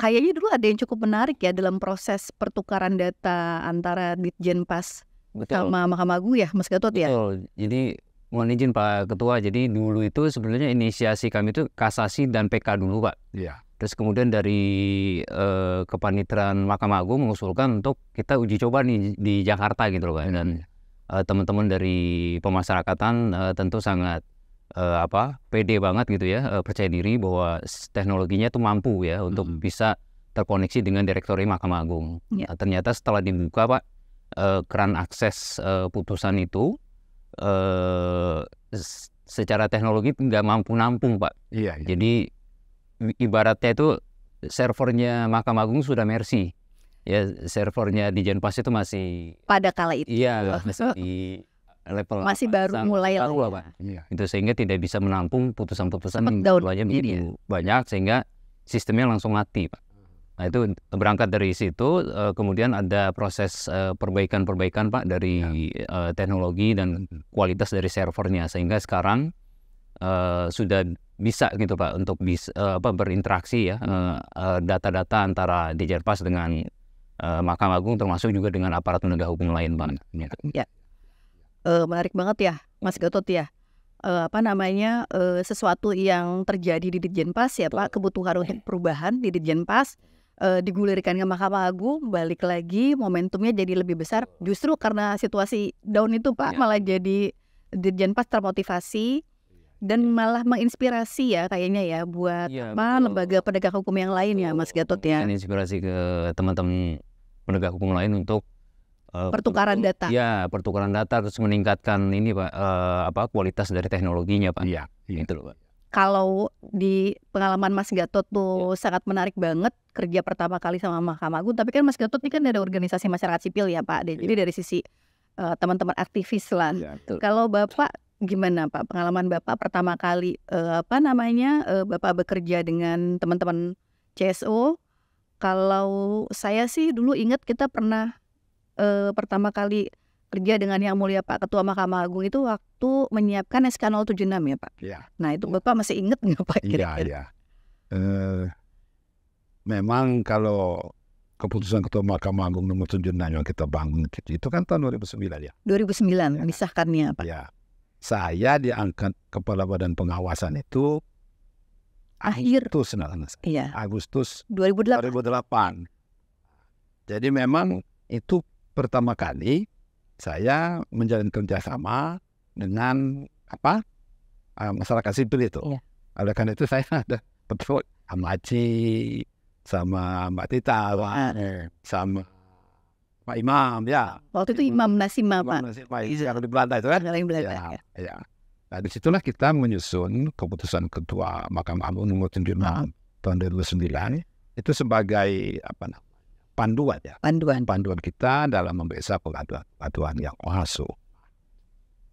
kayaknya dulu ada yang cukup menarik ya dalam proses pertukaran data antara Ditjen Betul. sama Mahkamah Agung ya Mas Gatot ya. Betul. Jadi mohon izin Pak Ketua, jadi dulu itu sebenarnya inisiasi kami itu kasasi dan PK dulu Pak. Iya. Terus kemudian dari eh, kepanitraan Mahkamah Agung mengusulkan untuk kita uji coba nih di Jakarta gitu loh Pak. Dan teman iya. eh, teman-teman dari pemasyarakatan eh, tentu sangat eh, apa pede banget gitu ya, eh, percaya diri bahwa teknologinya itu mampu ya untuk bisa terkoneksi dengan direktori Mahkamah Agung. Ya. Nah, ternyata setelah dibuka Pak, uh, keran akses uh, putusan itu uh, secara teknologi nggak mampu nampung pak. Iya, iya. Jadi ibaratnya itu servernya Mahkamah Agung sudah mercy. Ya servernya di Jenpas itu masih pada kala itu. Iya, oh. masih di level <laughs> masih baru mulai baru lah ya. pak iya. itu sehingga tidak bisa menampung putusan-putusan yang begitu iya. banyak sehingga sistemnya langsung mati pak Nah itu berangkat dari situ, eh, kemudian ada proses eh, perbaikan-perbaikan Pak dari ya. Eh, teknologi dan kualitas dari servernya sehingga sekarang uh, sudah bisa gitu Pak untuk bis, uh, apa berinteraksi ya data-data uh, antara Dijerpas dengan uh, Mahkamah Agung termasuk juga dengan aparat penegak hukum lain Pak. Ya. Uh, menarik banget ya Mas Gatot ya uh, apa namanya uh, sesuatu yang terjadi di dijenpas ya Pak kebutuhan perubahan di dijenpas e, digulirkan ke Mahkamah Agung balik lagi momentumnya jadi lebih besar justru karena situasi down itu Pak ya. malah jadi Dirjen Pas termotivasi dan iya. malah menginspirasi ya kayaknya ya buat ya, apa lembaga penegak hukum yang lain betul. ya Mas Gatot ya. Ini inspirasi ke teman-teman penegak hukum lain untuk uh, pertukaran untuk, data. Ya, pertukaran data terus meningkatkan ini Pak uh, apa kualitas dari teknologinya Pak. Iya, ya. itu loh Pak kalau di pengalaman Mas Gatot tuh yeah. sangat menarik banget kerja pertama kali sama Mahkamah Agung. Tapi kan Mas Gatot ini kan ada organisasi masyarakat sipil ya Pak. Jadi yeah. dari sisi eh, teman-teman uh, aktivis lah. Yeah, iya, kalau Bapak gimana Pak pengalaman Bapak pertama kali uh, apa namanya uh, Bapak bekerja dengan teman-teman CSO? Kalau saya sih dulu ingat kita pernah uh, pertama kali kerja dengan Yang Mulia Pak Ketua Mahkamah Agung itu waktu menyiapkan SK 076 ya Pak. Ya. Nah itu Bapak masih ingat nggak Pak? Iya, iya. Uh, memang kalau keputusan Ketua Mahkamah Agung nomor 76 yang kita bangun itu kan tahun 2009 ya. 2009 ya. misahkannya Pak. Ya. Saya diangkat kepala badan pengawasan itu akhir Agustus, iya. Agustus 2008. 2008. Jadi memang itu pertama kali saya menjalin kerjasama dengan apa uh, masyarakat sipil itu. Yeah. Oleh karena itu saya <laughs> ada petrol Amaci sama Mbak Tita, ah. sama Pak Imam ya. Waktu itu Imam Nasim Pak. Imam Nasim Pak yang di Belanda itu kan. Yang Belanda, ya, ya. ya. Nah, disitulah kita menyusun keputusan Ketua Mahkamah Agung nomor 76 tahun 2009 ah. itu sebagai apa namanya panduan ya. Panduan. Panduan kita dalam membesar pengaduan yang ohasu.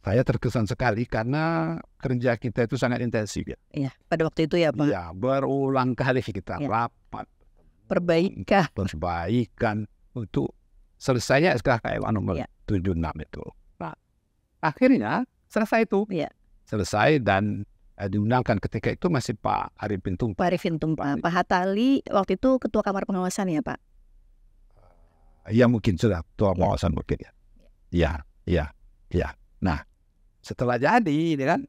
Saya terkesan sekali karena kerja kita itu sangat intensif ya. Iya, pada waktu itu ya Pak. Iya, berulang kali kita ya. rapat. Perbaikan. Perbaikan untuk selesainya SKKMA nomor ya. 76 anu iya. itu. Nah, akhirnya selesai itu. Iya. Selesai dan eh, diundangkan ketika itu masih Pak Arifin Tumpah. Pak Arifin Tumpah. Pak Hatali waktu itu ketua kamar pengawasan ya Pak? Ya mungkin sudah tua wawasan iya. mungkin ya. Ya, ya, ya. Nah, setelah jadi ini kan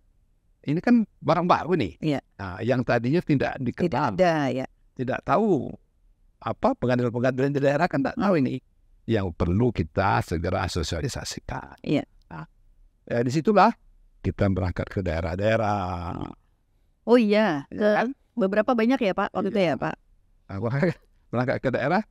ini kan barang baru nih. Ya. Nah, yang tadinya tidak dikenal. Tidak ada ya. Tidak tahu apa pengadilan-pengadilan di daerah kan tidak tahu ini. Yang perlu kita segera sosialisasikan. Iya. Nah, ya, disitulah kita berangkat ke daerah-daerah. Oh iya. iya, ke kan? beberapa banyak ya Pak waktu iya. itu ya Pak. Aku nah, <laughs> berangkat ke daerah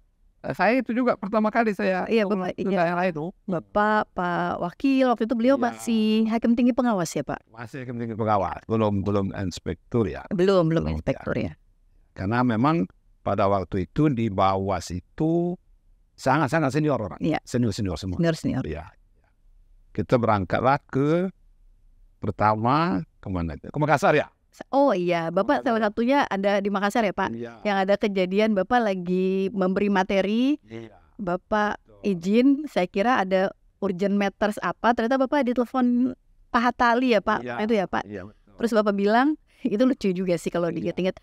saya itu juga pertama kali saya iya, Bapak, ke iya. daerah itu. Bapak Pak Wakil waktu itu beliau iya. masih hakim tinggi pengawas ya Pak? Masih hakim tinggi pengawas, belum belum inspektur ya. Belum belum, belum ya. inspektur ya. Karena memang pada waktu itu di bawah itu sangat sangat senior orang, iya. senior senior semua. Senior senior. Ya. Kita berangkatlah ke pertama kemana? itu? Ke Makassar ya. Oh iya, Bapak salah satunya ada di Makassar ya Pak, iya. yang ada kejadian Bapak lagi memberi materi, iya. Bapak Betul. izin, saya kira ada urgent matters apa, ternyata Bapak ditelepon Pak Hatali ya Pak, iya. itu ya Pak. Iya, Terus Bapak bilang, itu lucu juga sih kalau iya. diingat-ingat,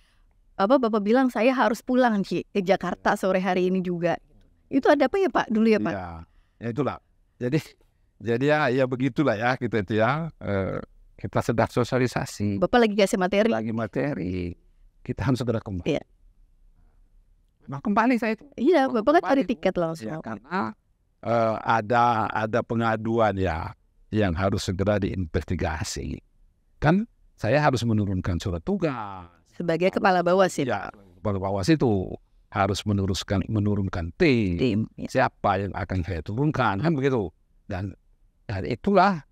Bapak Bapak bilang saya harus pulang Ci, ke iya. Jakarta sore hari ini juga. Itu ada apa ya Pak dulu ya Pak? Iya, ya itulah. Jadi jadi ya ya begitulah ya gitu itu ya. Uh, kita sedang sosialisasi. Bapak lagi kasih materi. Lagi materi. Kita harus segera kembali. Iya. Nah kembali saya Iya, Bapak Bapak kan cari tiket langsung. Ya, karena uh, ada ada pengaduan ya yang harus segera diinvestigasi. Kan saya harus menurunkan surat tugas. Sebagai kepala bawasin. Ya, ya kepala bawas itu harus menurunkan menurunkan tim. tim ya. Siapa yang akan saya turunkan kan begitu. Dan dan itulah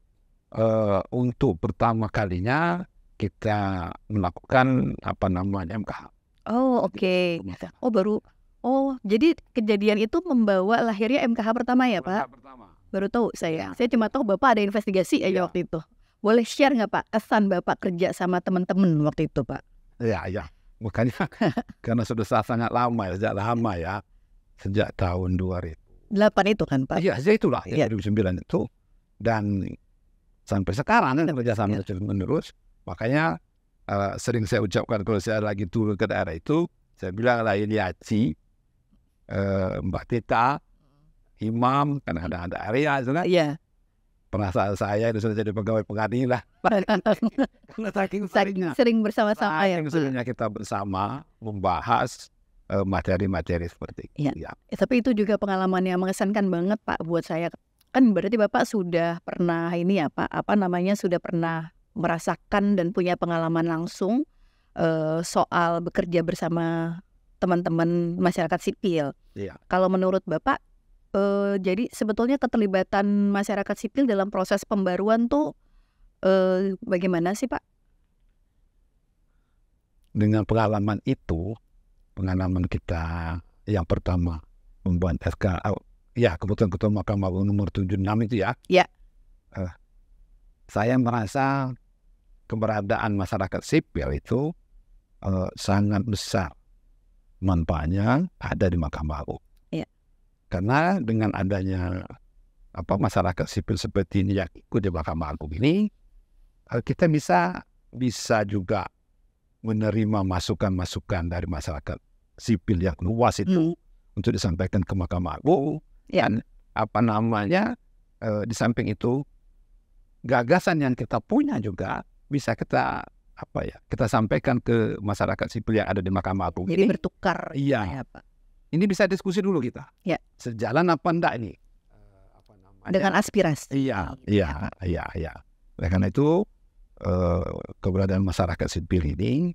uh, untuk pertama kalinya kita melakukan apa namanya MKH. Oh oke. Okay. Oh baru. Oh jadi kejadian itu membawa lahirnya MKH pertama ya Pak? pertama. Baru tahu saya. Iya. Saya cuma tahu Bapak ada investigasi ya. aja iya. waktu itu. Boleh share nggak Pak kesan Bapak kerja sama teman-teman waktu itu Pak? Ya ya. Makanya <laughs> karena sudah sangat lama ya, sejak lama ya. Sejak tahun dua ribu delapan itu kan Pak? Iya, sejak itulah ya, ya. 2009 itu. Dan sampai sekarang iya. kerjasama ya. terus menerus. Makanya uh, sering saya ucapkan kalau saya lagi turun ke daerah itu, saya bilang lain Yaci, uh, eh, Mbak Tita, Imam, karena ada ada area, sana. Iya. Perasaan saya itu sudah jadi pegawai pengadilan. lah <laughs> saking seringnya, sering bersama-sama ya. Seringnya kita bersama membahas eh, materi-materi materi seperti iya. itu. Ya. ya. Tapi itu juga pengalaman yang mengesankan banget Pak buat saya kan berarti Bapak sudah pernah ini ya Pak, apa namanya sudah pernah merasakan dan punya pengalaman langsung uh, soal bekerja bersama teman-teman masyarakat sipil. Iya. Kalau menurut Bapak, uh, jadi sebetulnya keterlibatan masyarakat sipil dalam proses pembaruan tuh uh, bagaimana sih Pak? Dengan pengalaman itu, pengalaman kita yang pertama membuat SK ya kebetulan ketua Mahkamah Agung nomor 76 itu ya. Ya. Uh, saya merasa keberadaan masyarakat sipil itu uh, sangat besar manfaatnya ada di Mahkamah Agung. Ya. Karena dengan adanya apa masyarakat sipil seperti ini yang ikut di Mahkamah Agung ini, uh, kita bisa bisa juga menerima masukan-masukan dari masyarakat sipil yang luas itu hmm. untuk disampaikan ke Mahkamah Agung Ya. Dan apa namanya e, di samping itu gagasan yang kita punya juga bisa kita apa ya kita sampaikan ke masyarakat sipil yang ada di Mahkamah Agung. ini, bertukar. Iya. Ya, Pak. Ini bisa diskusi dulu kita. Ya. Sejalan apa enggak ini? apa namanya? Dengan aspirasi. Iya, oh, gitu, iya, ya, iya, iya. Oleh karena itu eh, keberadaan masyarakat sipil ini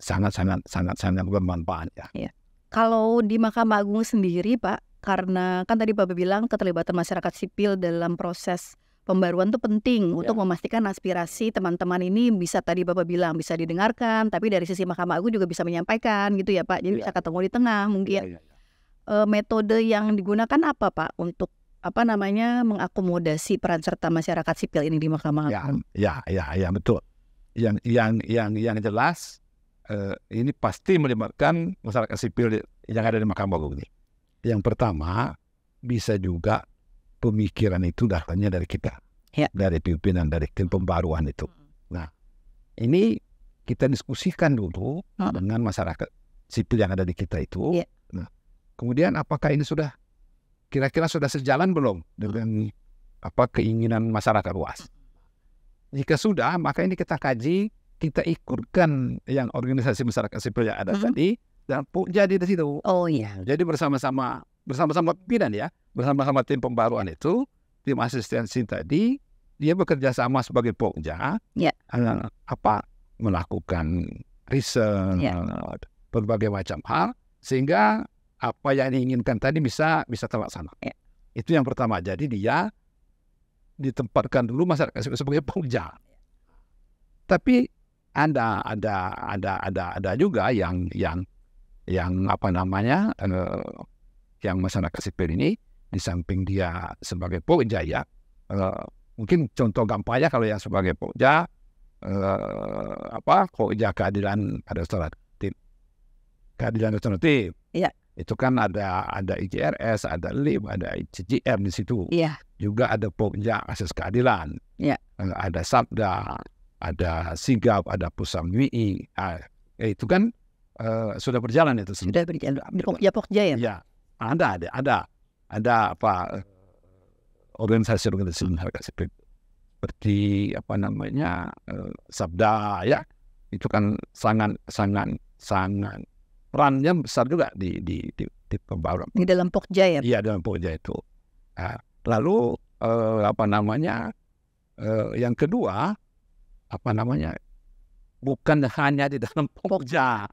sangat-sangat eh, sangat-sangat bermanfaat ya. ya. Kalau di Mahkamah Agung sendiri, Pak, karena kan tadi Bapak bilang keterlibatan masyarakat sipil dalam proses pembaruan itu penting iya. untuk memastikan aspirasi teman-teman ini bisa tadi Bapak bilang bisa didengarkan, tapi dari sisi Mahkamah Agung juga bisa menyampaikan gitu ya Pak. Jadi ya. bisa ketemu di tengah mungkin. Ya, ya, ya. metode yang digunakan apa Pak untuk apa namanya mengakomodasi peran serta masyarakat sipil ini di Mahkamah ya, Agung? Ya, ya, ya, betul. Yang yang yang yang jelas eh, ini pasti melibatkan masyarakat sipil yang ada di Mahkamah Agung ini. Yang pertama, bisa juga pemikiran itu datangnya dari kita. Ya. Dari pimpinan, dari tim pembaruan itu. Hmm. Nah, ini kita diskusikan dulu hmm. dengan masyarakat sipil yang ada di kita itu. Ya. Nah, kemudian apakah ini sudah kira-kira sudah sejalan belum dengan hmm. apa keinginan masyarakat luas? Jika sudah, maka ini kita kaji, kita ikutkan yang organisasi masyarakat sipil yang ada uh -huh. tadi dan jadi di situ. Oh iya. Jadi bersama-sama bersama-sama pimpinan ya, bersama-sama tim pembaruan itu, tim asistensi tadi, dia bekerja sama sebagai pokja, ya. apa melakukan riset, ya. berbagai macam hal, sehingga apa yang diinginkan tadi bisa bisa terlaksana. Yeah. Itu yang pertama. Jadi dia ditempatkan dulu masyarakat sebagai pokja. Tapi ada ada ada ada ada juga yang yang yang apa namanya uh, yang masyarakat sipil ini di samping dia sebagai Pokja ya uh, eh, mungkin contoh gampangnya kalau yang sebagai Pokja uh, eh, apa Pokja keadilan restoratif keadilan restoratif ya. Iya. itu kan ada ada icrs ada lim ada ICJR di situ ya. juga ada Pokja akses keadilan ya. ada Sabda ada Sigap ada Pusam WI uh, ah, itu kan uh, sudah berjalan itu Sudah berjalan. Ya Pok Jaya. Ya, ada ada ada ada apa organisasi-organisasi eh, masyarakat hmm. sipil seperti apa namanya uh, Sabda ya itu kan sangat sangat sangat perannya besar juga di di di, di Di dalam Pokja ya? Iya dalam Pokja itu. uh, lalu uh, apa namanya uh, yang kedua apa namanya bukan hanya di dalam Pokja.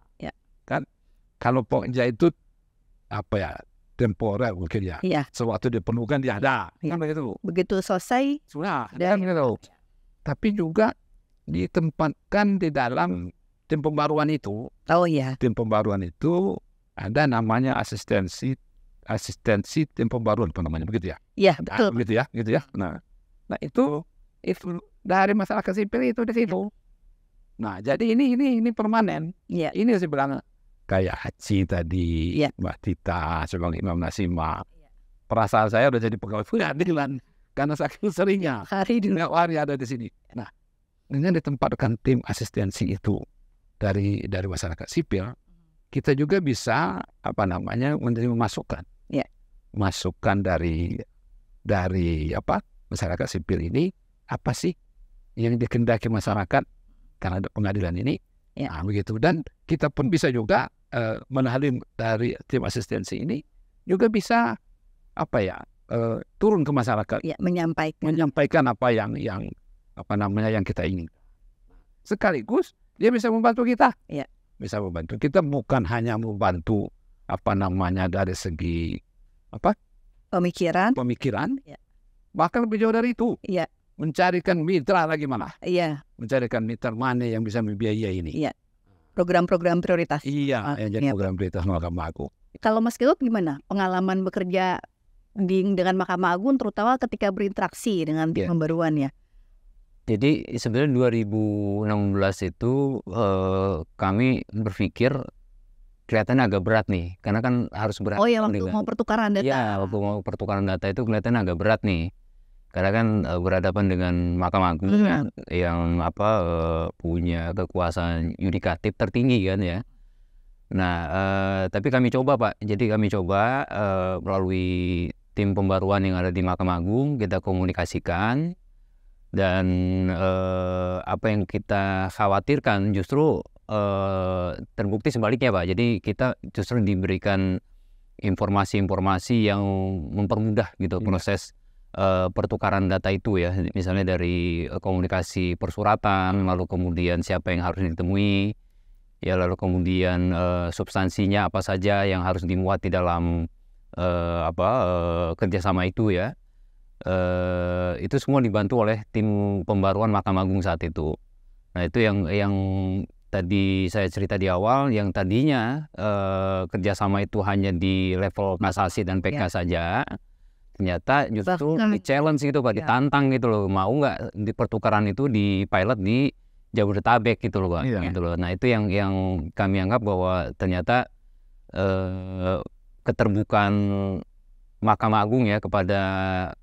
Kalau pokja itu apa ya temporer mungkin ya. ya. Sewaktu diperlukan dia ya ada. Ya. Kan begitu. Begitu selesai sudah. Dan, kan gitu. Tapi juga ditempatkan di dalam tim pembaruan itu. Oh iya. Tim pembaruan itu ada namanya asistensi asistensi tim pembaruan apa namanya begitu ya? Iya, betul. Nah, begitu ya, gitu ya. Iya. Nah, nah itu itu dari masalah kesipil itu di situ. Nah, jadi ini ini ini permanen. Iya. Ini sih bilang kayak Haji tadi, ya. Mbak Tita, Sobang Imam Nasima. Perasaan saya udah jadi pegawai pengadilan karena saking seringnya hari dunia hari ada di sini. Nah, dengan ditempatkan tim asistensi itu dari dari masyarakat sipil, kita juga bisa apa namanya menerima masukan, ya. masukan dari dari apa masyarakat sipil ini apa sih yang dikendaki masyarakat karena ada pengadilan ini, ya. nah, begitu dan kita pun bisa juga Eh, menahan dari tim asistensi ini juga bisa apa ya uh, turun ke masyarakat ya, menyampaikan menyampaikan apa yang yang apa namanya yang kita ingin sekaligus dia bisa membantu kita ya. bisa membantu kita bukan hanya membantu apa namanya dari segi apa pemikiran pemikiran ya. bahkan lebih jauh dari itu ya. mencarikan mitra lagi mana ya. mencarikan mitra mana yang bisa membiayai ini ya program-program prioritas. Iya, uh, yang jadi program prioritas Mahkamah Agung. Kalau Mas Kilop gimana pengalaman bekerja di, dengan Mahkamah Agung terutama ketika berinteraksi dengan tim yeah. pembaruan ya? Jadi sebenarnya 2016 itu eh, kami berpikir kelihatannya agak berat nih karena kan harus berat. Oh iya waktu mau pertukaran data. Iya waktu mau pertukaran data itu kelihatannya agak berat nih karena kan uh, berhadapan dengan Mahkamah Agung hmm. yang apa uh, punya kekuasaan yudikatif tertinggi kan ya. Nah, uh, tapi kami coba Pak. Jadi kami coba uh, melalui tim pembaruan yang ada di Mahkamah Agung kita komunikasikan dan uh, apa yang kita khawatirkan justru uh, terbukti sebaliknya Pak. Jadi kita justru diberikan informasi-informasi yang mempermudah gitu iya. proses uh, pertukaran data itu ya misalnya dari eh, komunikasi persuratan lalu kemudian siapa yang harus ditemui ya lalu kemudian uh, substansinya apa saja yang harus dimuat di dalam uh, apa uh, kerjasama itu ya uh, itu semua dibantu oleh tim pembaruan Mahkamah Agung saat itu nah itu yang yang tadi saya cerita di awal yang tadinya eh, kerjasama itu hanya di level kasasi dan PK ya. saja ternyata justru di challenge gitu pak iya. ditantang gitu loh mau nggak di pertukaran itu di pilot di Jabodetabek gitu loh pak iya. gitu loh nah itu yang yang kami anggap bahwa ternyata eh, keterbukaan Mahkamah Agung ya kepada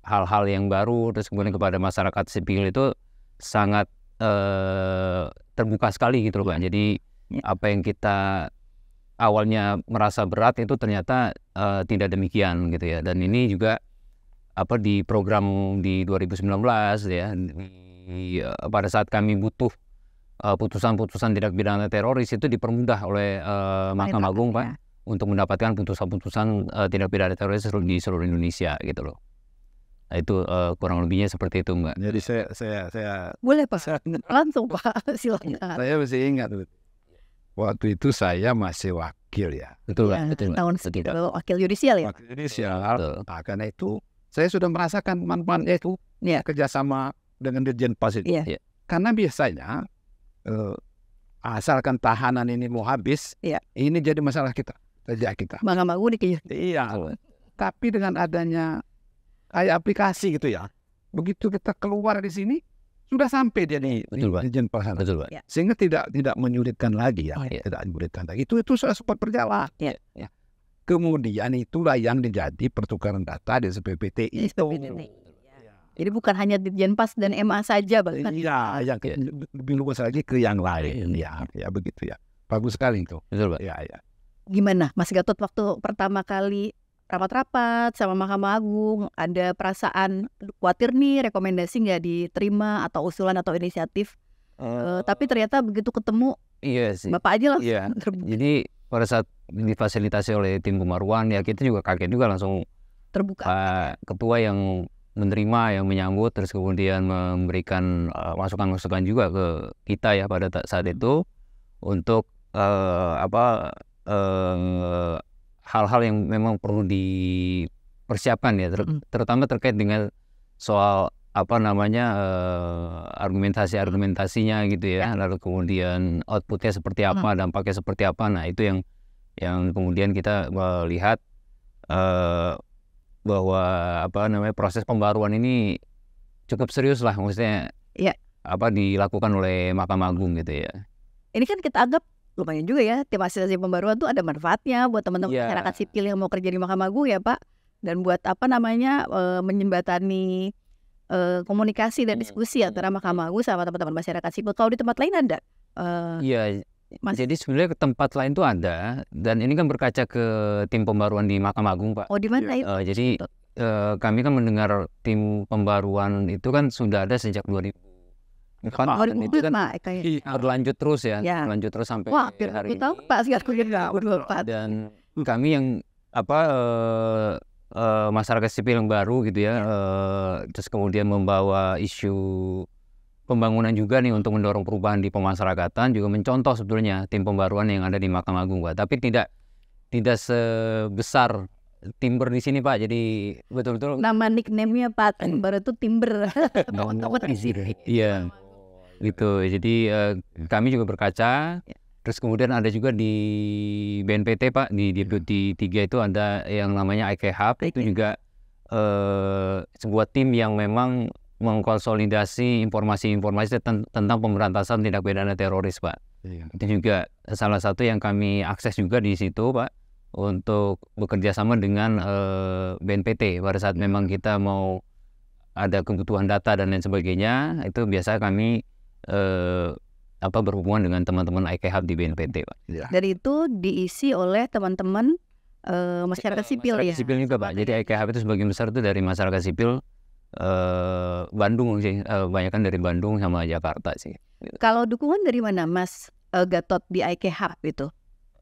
hal-hal yang baru terus kemudian kepada masyarakat sipil itu sangat eh, terbuka sekali gitu loh pak iya. jadi apa yang kita awalnya merasa berat itu ternyata eh, tidak demikian gitu ya dan ini juga apa di program di 2019 ya di, eh, pada saat kami butuh eh, putusan-putusan uh, tidak pidana teroris itu dipermudah oleh uh, Mahkamah Agung Pak ya. untuk mendapatkan putusan-putusan uh, tidak pidana teroris di seluruh Indonesia gitu loh. Nah, itu uh, kurang lebihnya seperti itu Mbak. Jadi saya saya saya boleh Pak saya, langsung Pak silakan. Saya masih ingat waktu itu saya masih wakil ya. Betul ya, Pak. Betul, tahun segitu wakil yudisial ya. Wakil yudisial. Nah, karena itu saya sudah merasakan manfaat iya. itu yeah. kerjasama dengan Dirjen Pas itu. Yeah. Karena biasanya uh, asalkan tahanan ini mau habis, yeah. ini jadi masalah kita, kerja kita. mangga unik ya. Iya. Tapi dengan adanya kayak aplikasi gitu ya, begitu kita keluar di sini sudah sampai dia di Betul, di, pas. Betul, Pak. Iya. Sehingga tidak tidak menyulitkan lagi ya, oh, iya. tidak menyulitkan lagi. Itu itu sudah sempat berjalan. Ya. ya. Kemudian itulah yang menjadi pertukaran data di SPPT itu. Iya. Iya. Jadi bukan hanya di Jenpas dan MA saja bahkan. ya, ya, ya. lebih luas lagi ke yang lain. Ya, ya begitu ya. Bagus sekali itu. Betul, Ya, ya. Gimana Mas Gatot waktu pertama kali rapat-rapat sama Mahkamah Agung ada perasaan khawatir nih rekomendasi nggak diterima atau usulan atau inisiatif? Uh, uh, tapi ternyata begitu ketemu Iya sih. Bapak aja lah iya. <laughs> terbuka. Jadi pada saat difasilitasi oleh tim Gumarwan ya kita juga kaget juga langsung terbuka uh, ketua yang menerima yang menyambut terus kemudian memberikan eh, masukan-masukan uh, juga ke kita ya pada saat itu untuk uh, apa hal eh, hal-hal yang memang perlu dipersiapkan ya ter terutama terkait dengan soal apa namanya uh, eh, argumentasi argumentasinya gitu ya. ya lalu kemudian outputnya seperti apa hmm. dampaknya seperti apa nah itu yang yang kemudian kita melihat uh, bahwa apa namanya proses pembaruan ini cukup serius lah maksudnya ya. apa dilakukan oleh Mahkamah Agung gitu ya ini kan kita anggap lumayan juga ya tim asistensi pembaruan tuh ada manfaatnya buat teman-teman ya. masyarakat sipil yang mau kerja di Mahkamah Agung ya Pak dan buat apa namanya uh, eh, menyembatani uh, komunikasi dan hmm, diskusi hmm. antara Mahkamah Agung sama teman-teman masyarakat sipil. Kalau di tempat lain ada? Eh, iya. Uh, Mas... Jadi sebenarnya ke tempat lain tuh ada dan ini kan berkaca ke tim pembaruan di Mahkamah Agung, Pak. Oh, di mana iya. itu? Uh, jadi uh, kami kan mendengar tim pembaruan itu kan sudah ada sejak 2000 Kan, oh, itu kan Pak, kayak... Iya. berlanjut terus ya, ya, lanjut terus sampai Wah, hari ini. Tahu, Pak, iya, dan hmm. kami yang apa uh, masyarakat sipil yang baru gitu ya, uh, terus kemudian membawa isu pembangunan juga nih untuk mendorong perubahan di pemasyarakatan juga mencontoh sebetulnya tim pembaruan yang ada di Mahkamah Agung Pak. Tapi tidak tidak sebesar timber di sini Pak. Jadi betul-betul nama nickname-nya Pak <clears throat> Timber itu timber. <laughs> Iya. Gitu. Jadi uh, kami juga berkaca iya. Terus kemudian ada juga di BNPT Pak di Deputi hmm. tiga itu ada yang namanya IK Hub itu juga eh, sebuah tim yang memang mengkonsolidasi informasi-informasi tentang pemberantasan tindak pidana teroris Pak. Iya. Itu juga salah satu yang kami akses juga di situ Pak untuk bekerja sama dengan eh, BNPT pada saat memang kita mau ada kebutuhan data dan lain sebagainya itu biasa kami eh, apa berhubungan dengan teman-teman IKH di BNPT Pak. Ya. Dan itu diisi oleh teman-teman uh, masyarakat sipil masyarakat ya. Sipil juga Pak. Jadi IKH itu sebagian besar itu dari masyarakat sipil uh, Bandung sih, uh, eh, banyak dari Bandung sama Jakarta sih. Kalau dukungan dari mana Mas uh, Gatot di IKH itu?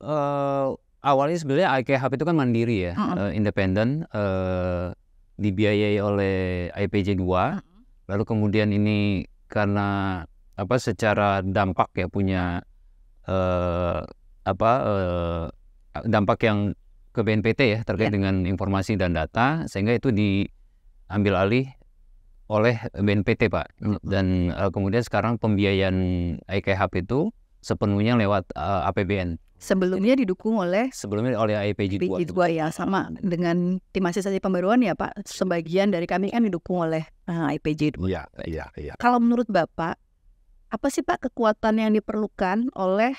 Uh, awalnya sebenarnya IKH itu kan mandiri ya, -hmm. uh, independen uh, dibiayai oleh IPJ 2. -hmm. Lalu kemudian ini karena apa secara dampak ya punya eh, apa eh, dampak yang ke BNPT ya terkait ya. dengan informasi dan data sehingga itu diambil alih oleh BNPT Pak -hmm. hmm. dan uh, kemudian sekarang pembiayaan IKHP itu sepenuhnya lewat uh, eh, APBN. Sebelumnya didukung oleh sebelumnya oleh IPJ dua ya sama dengan tim asesasi pembaruan ya Pak. Sebagian dari kami kan didukung oleh uh, IPJ 2. Iya, iya, iya. Kalau menurut Bapak apa sih Pak kekuatan yang diperlukan oleh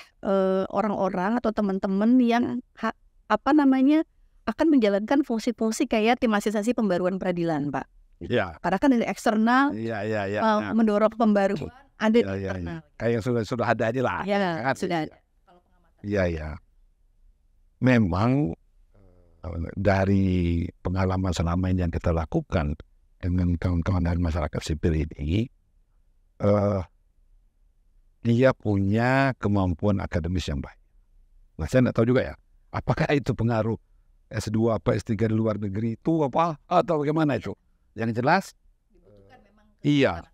orang-orang uh, atau teman-teman yang ha, apa namanya akan menjalankan fungsi-fungsi kayak tim asesasi pembaruan peradilan, Pak? Ya. Karena kan dari eksternal ya, ya, ya, uh, ya. mendorong pembaruan ada ya, di Ya, ya. Kayak yang sudah sudah ada aja lah. Iya, ya, kan? sudah. Iya, ya. Memang eh, dari pengalaman selama ini yang kita lakukan dengan kawan-kawan dari masyarakat sipil ini, uh, dia punya kemampuan akademis yang baik. Nah, saya tidak tahu juga ya, apakah <laughs> itu pengaruh S2 apa S3 di luar negeri itu apa atau bagaimana itu? Yang jelas, iya, ya,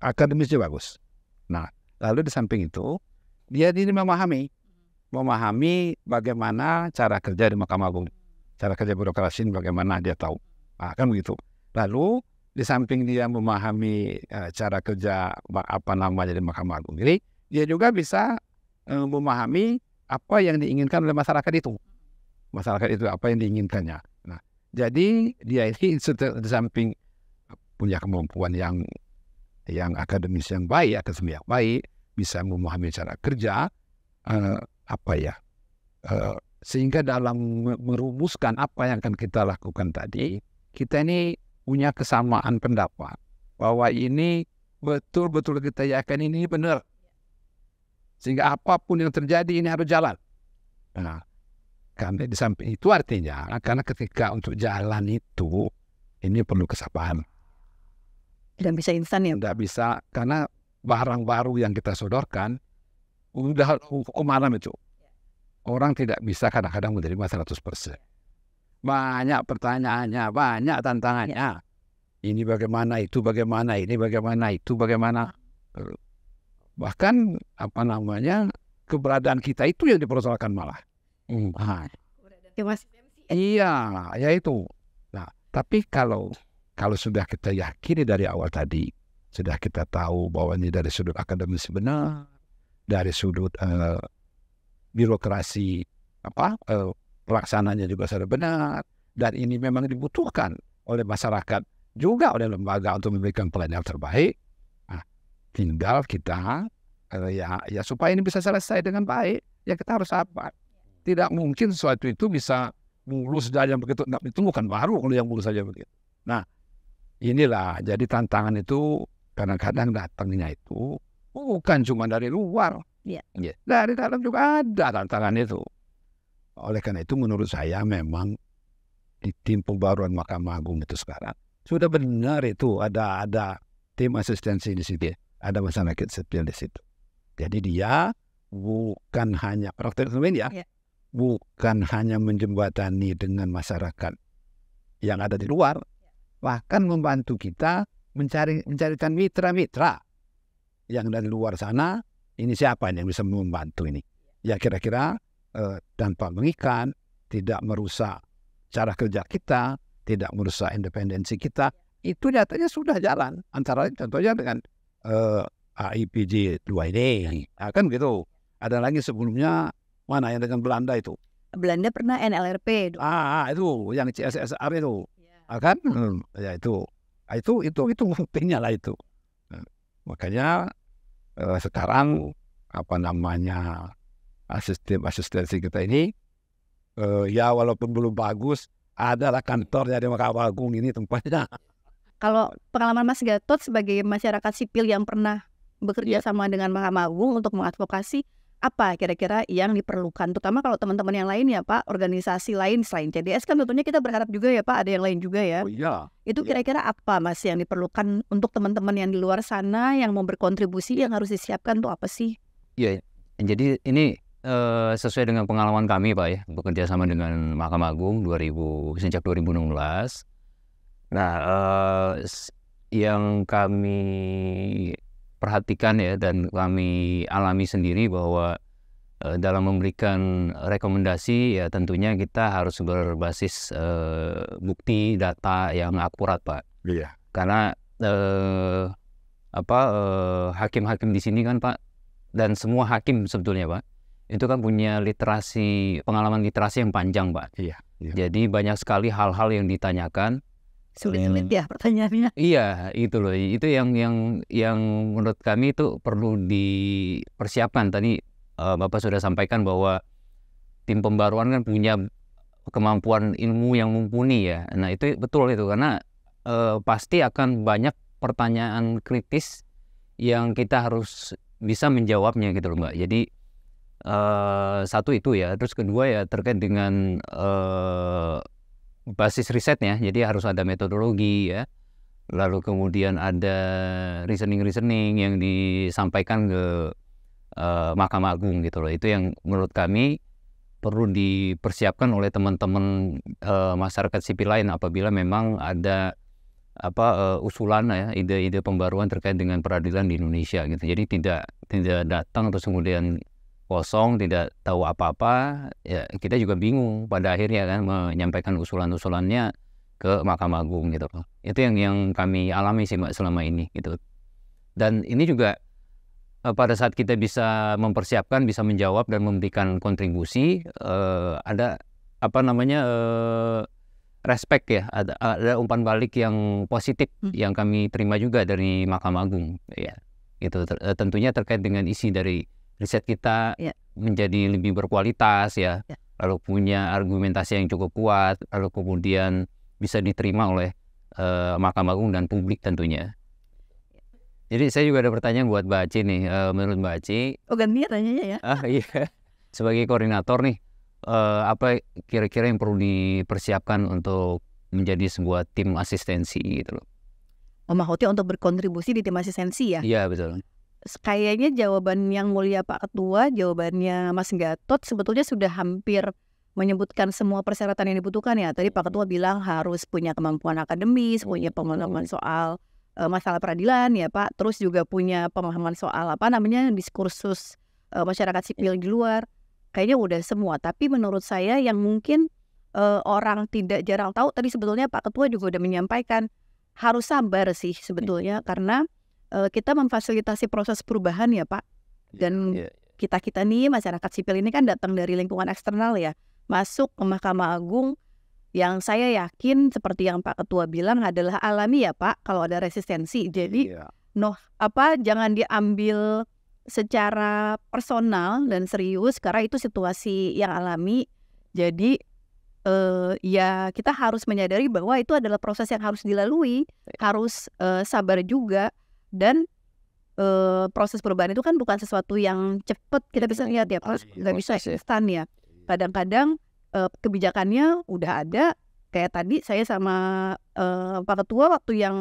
akademisnya bagus. Nah, lalu di samping itu, dia ini memahami, hmm. memahami bagaimana cara kerja di Mahkamah Agung, hmm. cara kerja birokrasi ini bagaimana dia tahu, nah, kan begitu. Lalu di samping dia memahami uh, cara kerja apa nama di Mahkamah Agung ini, dia juga bisa uh, memahami apa yang diinginkan oleh masyarakat itu. Masyarakat itu apa yang diinginkannya. Nah, jadi dia ini di samping punya kemampuan yang yang akademis yang baik, akademis yang baik, bisa memahami cara kerja uh, apa ya. Uh, sehingga dalam merumuskan apa yang akan kita lakukan tadi, kita ini punya kesamaan pendapat bahwa ini betul-betul kita yakin ini benar. Sehingga apapun yang terjadi ini harus jalan. Nah, karena di samping itu artinya karena ketika untuk jalan itu ini perlu kesabaran. Tidak bisa instan ya? Tidak bisa karena barang baru yang kita sodorkan udah hukum alam itu. Ya. Orang tidak bisa kadang-kadang menerima 100 persen. Banyak pertanyaannya, banyak tantangannya. Ya. Ini bagaimana, itu bagaimana, ini bagaimana, itu bagaimana. Ah. Bahkan apa namanya keberadaan kita itu yang dipersoalkan malah. Hmm. Ah. Ya? Iya, ya itu. Nah, tapi kalau kalau sudah kita yakini dari awal tadi, sudah kita tahu bahwa ini dari sudut akademis benar, dari sudut uh, birokrasi apa uh, pelaksananya juga sudah benar dan ini memang dibutuhkan oleh masyarakat juga oleh lembaga untuk memberikan pelayanan terbaik nah, tinggal kita eh, ya ya supaya ini bisa selesai dengan baik ya kita harus apa tidak mungkin sesuatu itu bisa mulus saja begitu nggak ditemukan baru kalau yang mulus saja begitu nah inilah jadi tantangan itu kadang-kadang datangnya itu bukan cuma dari luar ya. dari dalam juga ada tantangan itu oleh karena itu menurut saya memang di tim pembaruan Mahkamah Agung itu sekarang sudah benar itu ada ada tim asistensi di situ, ada masyarakat sipil di situ. Jadi dia bukan hanya praktek ya, yeah. bukan hanya menjembatani dengan masyarakat yang ada di luar, bahkan membantu kita mencari mencarikan mitra-mitra yang dari luar sana. Ini siapa yang bisa membantu ini? Ya kira-kira eh, tanpa mengikat, tidak merusak cara kerja kita, tidak merusak independensi kita, itu nyatanya sudah jalan. Antara lain contohnya dengan uh, eh, AIPJ 2 ini, nah, kan gitu. Ada lagi sebelumnya mana yang dengan Belanda itu? Belanda pernah NLRP. Ah, ah, itu yang CSSR itu, ya. kan? Hmm, ya itu, ah, itu itu itu pentingnya lah itu. Nah, makanya eh, sekarang apa namanya sistem asistensi kita ini uh, ya walaupun belum bagus adalah kantornya di Mahkamah Agung ini tempatnya. <laughs> Kalau pengalaman Mas Gatot sebagai masyarakat sipil yang pernah bekerja yeah. sama dengan Mahkamah Agung untuk mengadvokasi apa kira-kira yang diperlukan terutama kalau teman-teman yang lain ya Pak organisasi lain selain CDS kan tentunya kita berharap juga ya Pak ada yang lain juga ya oh, iya. itu iya. kira-kira apa Mas yang diperlukan untuk teman-teman yang di luar sana yang mau berkontribusi yang harus disiapkan tuh apa sih Iya jadi ini eh, sesuai dengan pengalaman kami Pak ya, bekerja sama dengan Mahkamah Agung 2000 sejak 2016. Nah, uh, yang kami perhatikan ya dan kami alami sendiri bahwa uh, dalam memberikan rekomendasi ya tentunya kita harus berbasis eh, bukti data yang akurat Pak. Iya. Karena eh, apa eh, hakim-hakim uh, di sini kan Pak dan semua hakim sebetulnya Pak itu kan punya literasi pengalaman literasi yang panjang, Pak. Iya. iya. Jadi banyak sekali hal-hal yang ditanyakan. Sulit-sulit ya pertanyaannya. Iya, itu loh. Itu yang yang yang menurut kami itu perlu dipersiapkan. Tadi uh, Bapak sudah sampaikan bahwa tim pembaruan kan punya kemampuan ilmu yang mumpuni ya. Nah, itu betul itu karena uh, pasti akan banyak pertanyaan kritis yang kita harus bisa menjawabnya gitu loh, Mbak. Jadi Uh, satu itu ya, terus kedua ya terkait dengan uh, basis risetnya, jadi harus ada metodologi ya, lalu kemudian ada reasoning reasoning yang disampaikan ke uh, Mahkamah Agung gitu loh, itu yang menurut kami perlu dipersiapkan oleh teman-teman uh, masyarakat sipil lain apabila memang ada apa uh, usulan ya ide-ide pembaruan terkait dengan peradilan di Indonesia gitu. Jadi tidak tidak datang terus kemudian kosong, tidak tahu apa-apa, ya kita juga bingung pada akhirnya kan menyampaikan usulan-usulannya ke Mahkamah Agung gitu Itu yang yang kami alami sih Mbak selama ini gitu. Dan ini juga eh, pada saat kita bisa mempersiapkan, bisa menjawab dan memberikan kontribusi, eh, ada apa namanya eh, respect ya, ada, ada umpan balik yang positif hmm. yang kami terima juga dari Mahkamah Agung ya. Itu ter, eh, tentunya terkait dengan isi dari riset kita ya. menjadi lebih berkualitas ya, ya, lalu punya argumentasi yang cukup kuat, lalu kemudian bisa diterima oleh uh, Mahkamah Agung dan publik tentunya. Jadi saya juga ada pertanyaan buat Mbak Aci nih, uh, menurut Mbak Aci. Oh gantinya tanyanya ya? Ah iya, <laughs> sebagai koordinator nih, uh, apa kira-kira yang perlu dipersiapkan untuk menjadi sebuah tim asistensi gitu loh? Om Mahoti untuk berkontribusi di tim asistensi ya? Iya betul kayaknya jawaban yang mulia Pak Ketua, jawabannya Mas Gatot sebetulnya sudah hampir menyebutkan semua persyaratan yang dibutuhkan ya. Tadi Pak Ketua bilang harus punya kemampuan akademis, punya pemahaman soal uh, masalah peradilan ya Pak, terus juga punya pemahaman soal apa namanya diskursus uh, masyarakat iya. sipil di luar. Kayaknya udah semua, tapi menurut saya yang mungkin uh, orang tidak jarang tahu tadi sebetulnya Pak Ketua juga udah menyampaikan harus sabar sih iya. sebetulnya karena uh, kita memfasilitasi proses perubahan ya Pak. Iya, dan kita kita nih masyarakat sipil ini kan datang dari lingkungan eksternal ya, masuk ke Mahkamah Agung yang saya yakin seperti yang Pak Ketua bilang adalah alami ya Pak kalau ada resistensi. Jadi yeah. no apa jangan diambil secara personal dan serius karena itu situasi yang alami. Jadi uh, ya kita harus menyadari bahwa itu adalah proses yang harus dilalui, iya. harus uh, sabar juga dan e, proses perubahan itu kan bukan sesuatu yang cepat kita bisa lihat ya iya, nggak bisa instan ya iya. kadang-kadang e, kebijakannya udah ada kayak tadi saya sama e, Pak Ketua waktu yang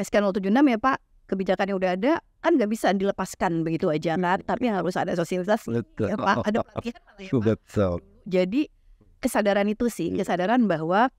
SK 076 ya Pak kebijakannya udah ada kan nggak bisa dilepaskan begitu aja hmm. kan tapi harus ada sosialisasi ya Pak ada pelatihan ya, Pak. jadi kesadaran itu sih iya. kesadaran bahwa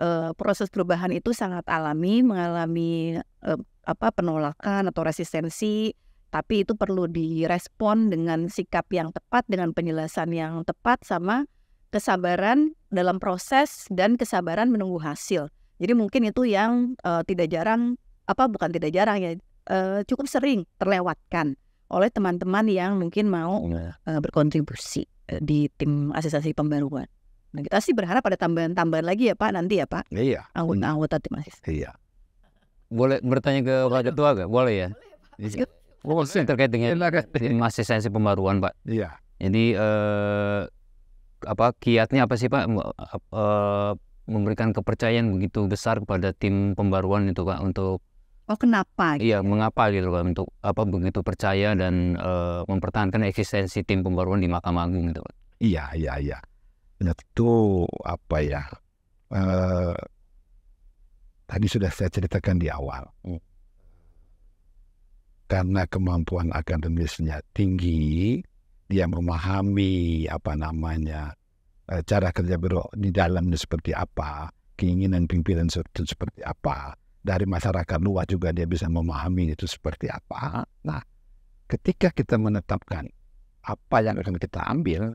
uh, proses perubahan itu sangat alami, mengalami uh, apa penolakan atau resistensi, tapi itu perlu direspon dengan sikap yang tepat, dengan penjelasan yang tepat sama kesabaran dalam proses dan kesabaran menunggu hasil. Jadi mungkin itu yang uh, tidak jarang apa bukan tidak jarang ya uh, cukup sering terlewatkan oleh teman-teman yang mungkin mau uh, berkontribusi di tim asesasi pembaruan. Nah kita sih berharap ada tambahan-tambahan lagi ya Pak nanti ya Pak. Iya. Anggota-anggota hmm. asis. Iya. Boleh bertanya ke Pak Ketua gak? Boleh ya. Boleh, Pak. Iya. Oh, terkait dengan tim esensi pembaruan Pak. Iya. Ini eh, apa kiatnya apa sih Pak? Eh, memberikan kepercayaan begitu besar kepada tim pembaruan itu Pak untuk Oh kenapa? Gitu? Iya ya? mengapa gitu Pak untuk apa begitu percaya dan eh, mempertahankan eksistensi tim pembaruan di Mahkamah Agung gitu Pak? Iya iya iya itu nah, apa ya? Uh, tadi sudah saya ceritakan di awal. Hmm. Karena kemampuan akademisnya tinggi, dia memahami apa namanya uh, cara kerja biro di dalamnya seperti apa, keinginan pimpinan itu seperti apa, dari masyarakat luas juga dia bisa memahami itu seperti apa. Nah, ketika kita menetapkan apa yang akan kita ambil,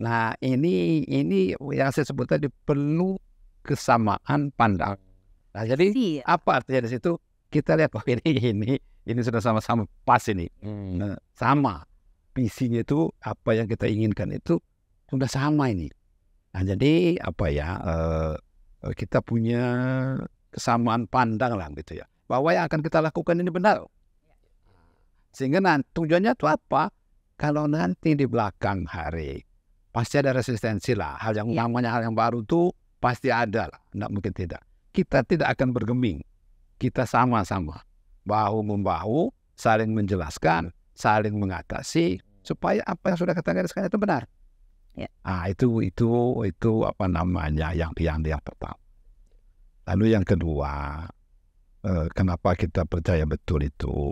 Nah ini ini yang saya sebut tadi perlu kesamaan pandang. Nah jadi si. Iya. apa artinya di situ kita lihat oh ini ini ini sudah sama-sama pas ini hmm. nah, sama visinya itu apa yang kita inginkan itu sudah sama ini. Nah jadi apa ya uh, kita punya kesamaan pandang lah gitu ya bahwa yang akan kita lakukan ini benar. Iya. Sehingga nanti tujuannya itu apa? Kalau nanti di belakang hari pasti ada resistensi lah. Hal yang yeah. namanya hal yang baru tuh pasti ada lah. Nggak mungkin tidak. Kita tidak akan bergeming. Kita sama-sama bahu membahu, saling menjelaskan, saling mengatasi supaya apa yang sudah kita sekarang itu benar. Yeah. Ah itu itu itu apa namanya yang yang yang pertama. Lalu yang kedua, eh, kenapa kita percaya betul itu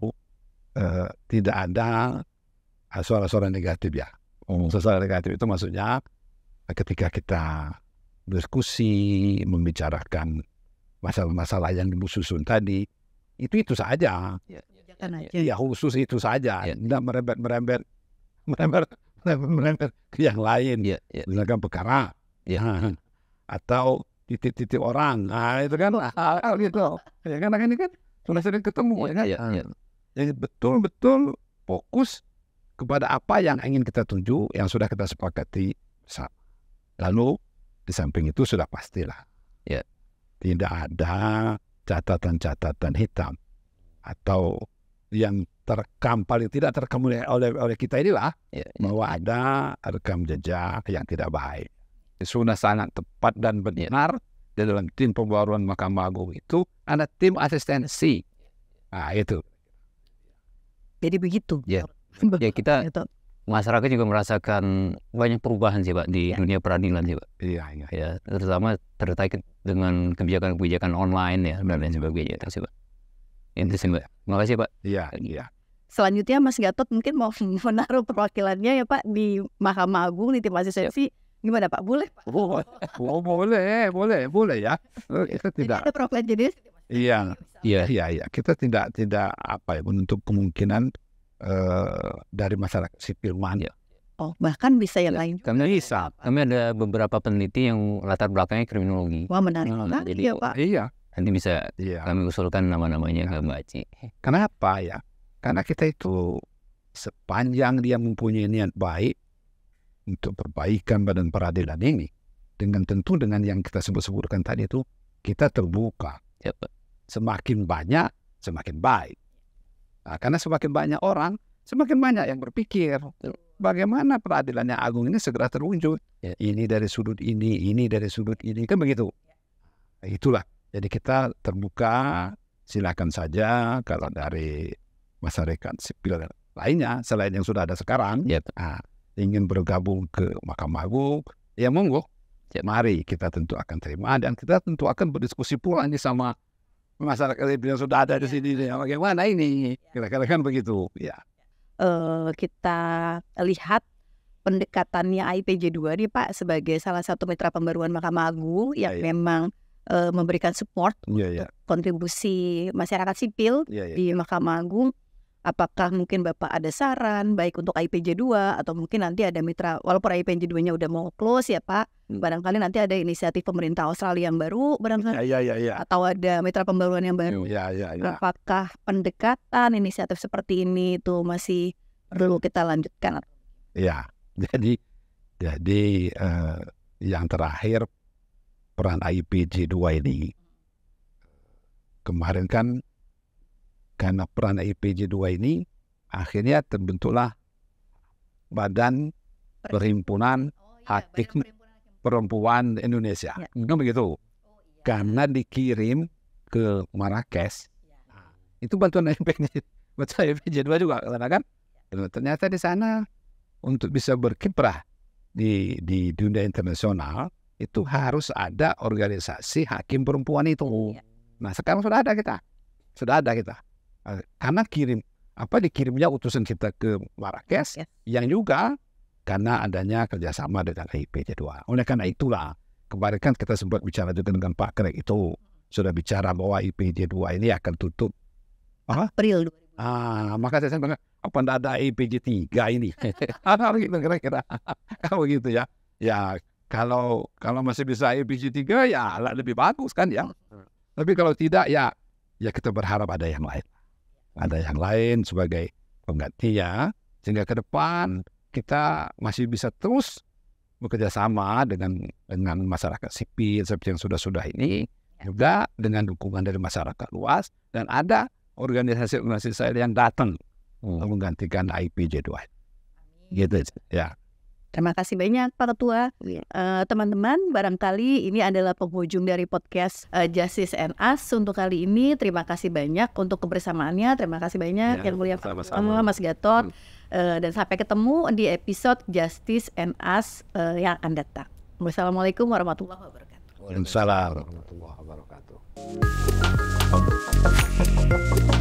eh, tidak ada eh, suara-suara negatif ya sosial negatif itu maksudnya eh, ketika kita berdiskusi, membicarakan masalah-masalah yang disusun tadi, itu itu saja. Ya, ya, kan ya. ya khusus itu saja, ya. tidak merembet merembet merembet merembet ke yang lain, ya, ya. misalkan perkara, ya. Nah, atau titik-titik orang, nah, itu kan hal <laughs> ah, ah, gitu. Ya kan ini kan, kan, kan sudah sering ketemu, ya, ya, kan? Ya, ya. Jadi betul-betul fokus kepada apa yang ingin kita tuju yang sudah kita sepakati Lalu di samping itu sudah pastilah ya tidak ada catatan-catatan hitam atau yang terekam paling tidak terekam oleh oleh kita inilah ya, ya. bahwa ada rekam jejak yang tidak baik. Sudah sangat tepat dan ya. benar di dalam tim pembaruan Mahkamah Agung itu ada tim asistensi. Nah, itu. Jadi begitu. Ya ya kita masyarakat juga merasakan banyak perubahan sih pak di ya. dunia peradilan sih pak. Iya iya. Ya terutama terkait dengan kebijakan-kebijakan online ya dan lain sebagainya itu sih pak. Itu sih pak. Makasih pak. Iya iya. Selanjutnya Mas Gatot mungkin mau <laughs> menaruh perwakilannya ya Pak di Mahkamah Agung di tim asistensi. Gimana Pak? Boleh Pak? Boleh, oh, boleh, boleh, boleh ya. Eh, kita tidak. ada perwakilan jenis. Iya, iya, iya, iya. Kita tidak tidak apa ya menutup kemungkinan Eh, dari masyarakat sipil mana. ya? Oh, bahkan bisa yang iya. ya, lain. Kami bisa. Kami ada beberapa peneliti yang latar belakangnya kriminologi. Wah menarik. Nah, nah, jadi, ya, Pak. Iya. Nanti bisa iya. kami usulkan nama-namanya ke Mbak Aci. Kenapa ya? Karena kita itu sepanjang dia mempunyai niat baik untuk perbaikan badan peradilan ini, dengan tentu dengan yang kita sebut-sebutkan tadi itu kita terbuka. Ya, Pak. Semakin banyak, semakin baik. Nah, karena semakin banyak orang, semakin banyak yang berpikir bagaimana peradilan yang agung ini segera terwujud. Ya. Ini dari sudut ini, ini dari sudut ini, kan begitu. Ya. Itulah. Jadi kita terbuka, silakan saja kalau dari masyarakat sipil lainnya selain yang sudah ada sekarang, ya. nah, ingin bergabung ke Mahkamah Agung, ya monggo. Ya. Mari kita tentu akan terima dan kita tentu akan berdiskusi pula ini sama masyarakat bilang sudah ada di iya. sini ya. bagaimana ini iya. kira-kira kan begitu ya uh, kita lihat pendekatannya IPJ 2 nih Pak sebagai salah satu mitra pembaruan Mahkamah Agung yang ya, ya. memang uh, memberikan support ya, ya. untuk kontribusi masyarakat sipil ya, ya. di Mahkamah Agung apakah mungkin Bapak ada saran baik untuk IPJ 2 atau mungkin nanti ada mitra walaupun IPJ 2-nya udah mau close ya Pak Hmm. barangkali nanti ada inisiatif pemerintah Australia yang baru barangkali ya, ya, ya, ya. atau ada mitra pembaruan yang baru ya, ya, ya. apakah pendekatan inisiatif seperti ini itu masih perlu kita lanjutkan ya <laughs> jadi jadi uh, yang terakhir peran IPJ 2 ini kemarin kan karena peran IPJ 2 ini akhirnya terbentuklah badan perhimpunan oh, iya, hakim perempuan Indonesia. Ya. begitu. Oh, iya. Karena dikirim ke Marrakesh, nah. itu bantuan IPJ, <laughs> bantuan IPJ jadwal juga karena kan. Ya. Ternyata di sana untuk bisa berkiprah di di dunia internasional itu harus ada organisasi hakim perempuan itu. Ya. Nah sekarang sudah ada kita, sudah ada kita. Karena kirim apa dikirimnya utusan kita ke Marrakesh ya. yang juga karena adanya kerjasama dengan IP Jadwal. Oleh karena itulah kemarin kan kita sempat bicara juga dengan Pak Krek itu sudah bicara bahwa IPJ2 ini akan tutup apa? April. Ah, maka saya sampaikan, apa oh, tidak ada IPJ3 ini? <laughs> Gitu kira-kira. <laughs> Kalau gitu ya. Ya kalau kalau masih bisa IPJ3 ya lebih bagus kan ya. Tapi kalau tidak ya ya kita berharap ada yang lain. Ada yang lain sebagai pengganti ya, Sehingga ke depan kita masih bisa terus bekerja sama dengan dengan masyarakat sipil seperti yang sudah-sudah ini ya. juga dengan dukungan dari masyarakat luas dan ada organisasi-organisasi saya yang datang hmm. menggantikan IPJ2. Gitu ya. Terima kasih banyak Pak Ketua. teman iya. eh, teman-teman, barangkali ini adalah penghujung dari podcast uh, Justice and Us untuk kali ini. Terima kasih banyak untuk kebersamaannya. Terima kasih banyak ya, yang mulia Pak Mas Gatot. Hmm Eh, dan sampai ketemu di episode Justice and Us uh, yang akan datang. Wassalamualaikum warahmatullahi wabarakatuh. Waalaikumsalam warahmatullahi wabarakatuh.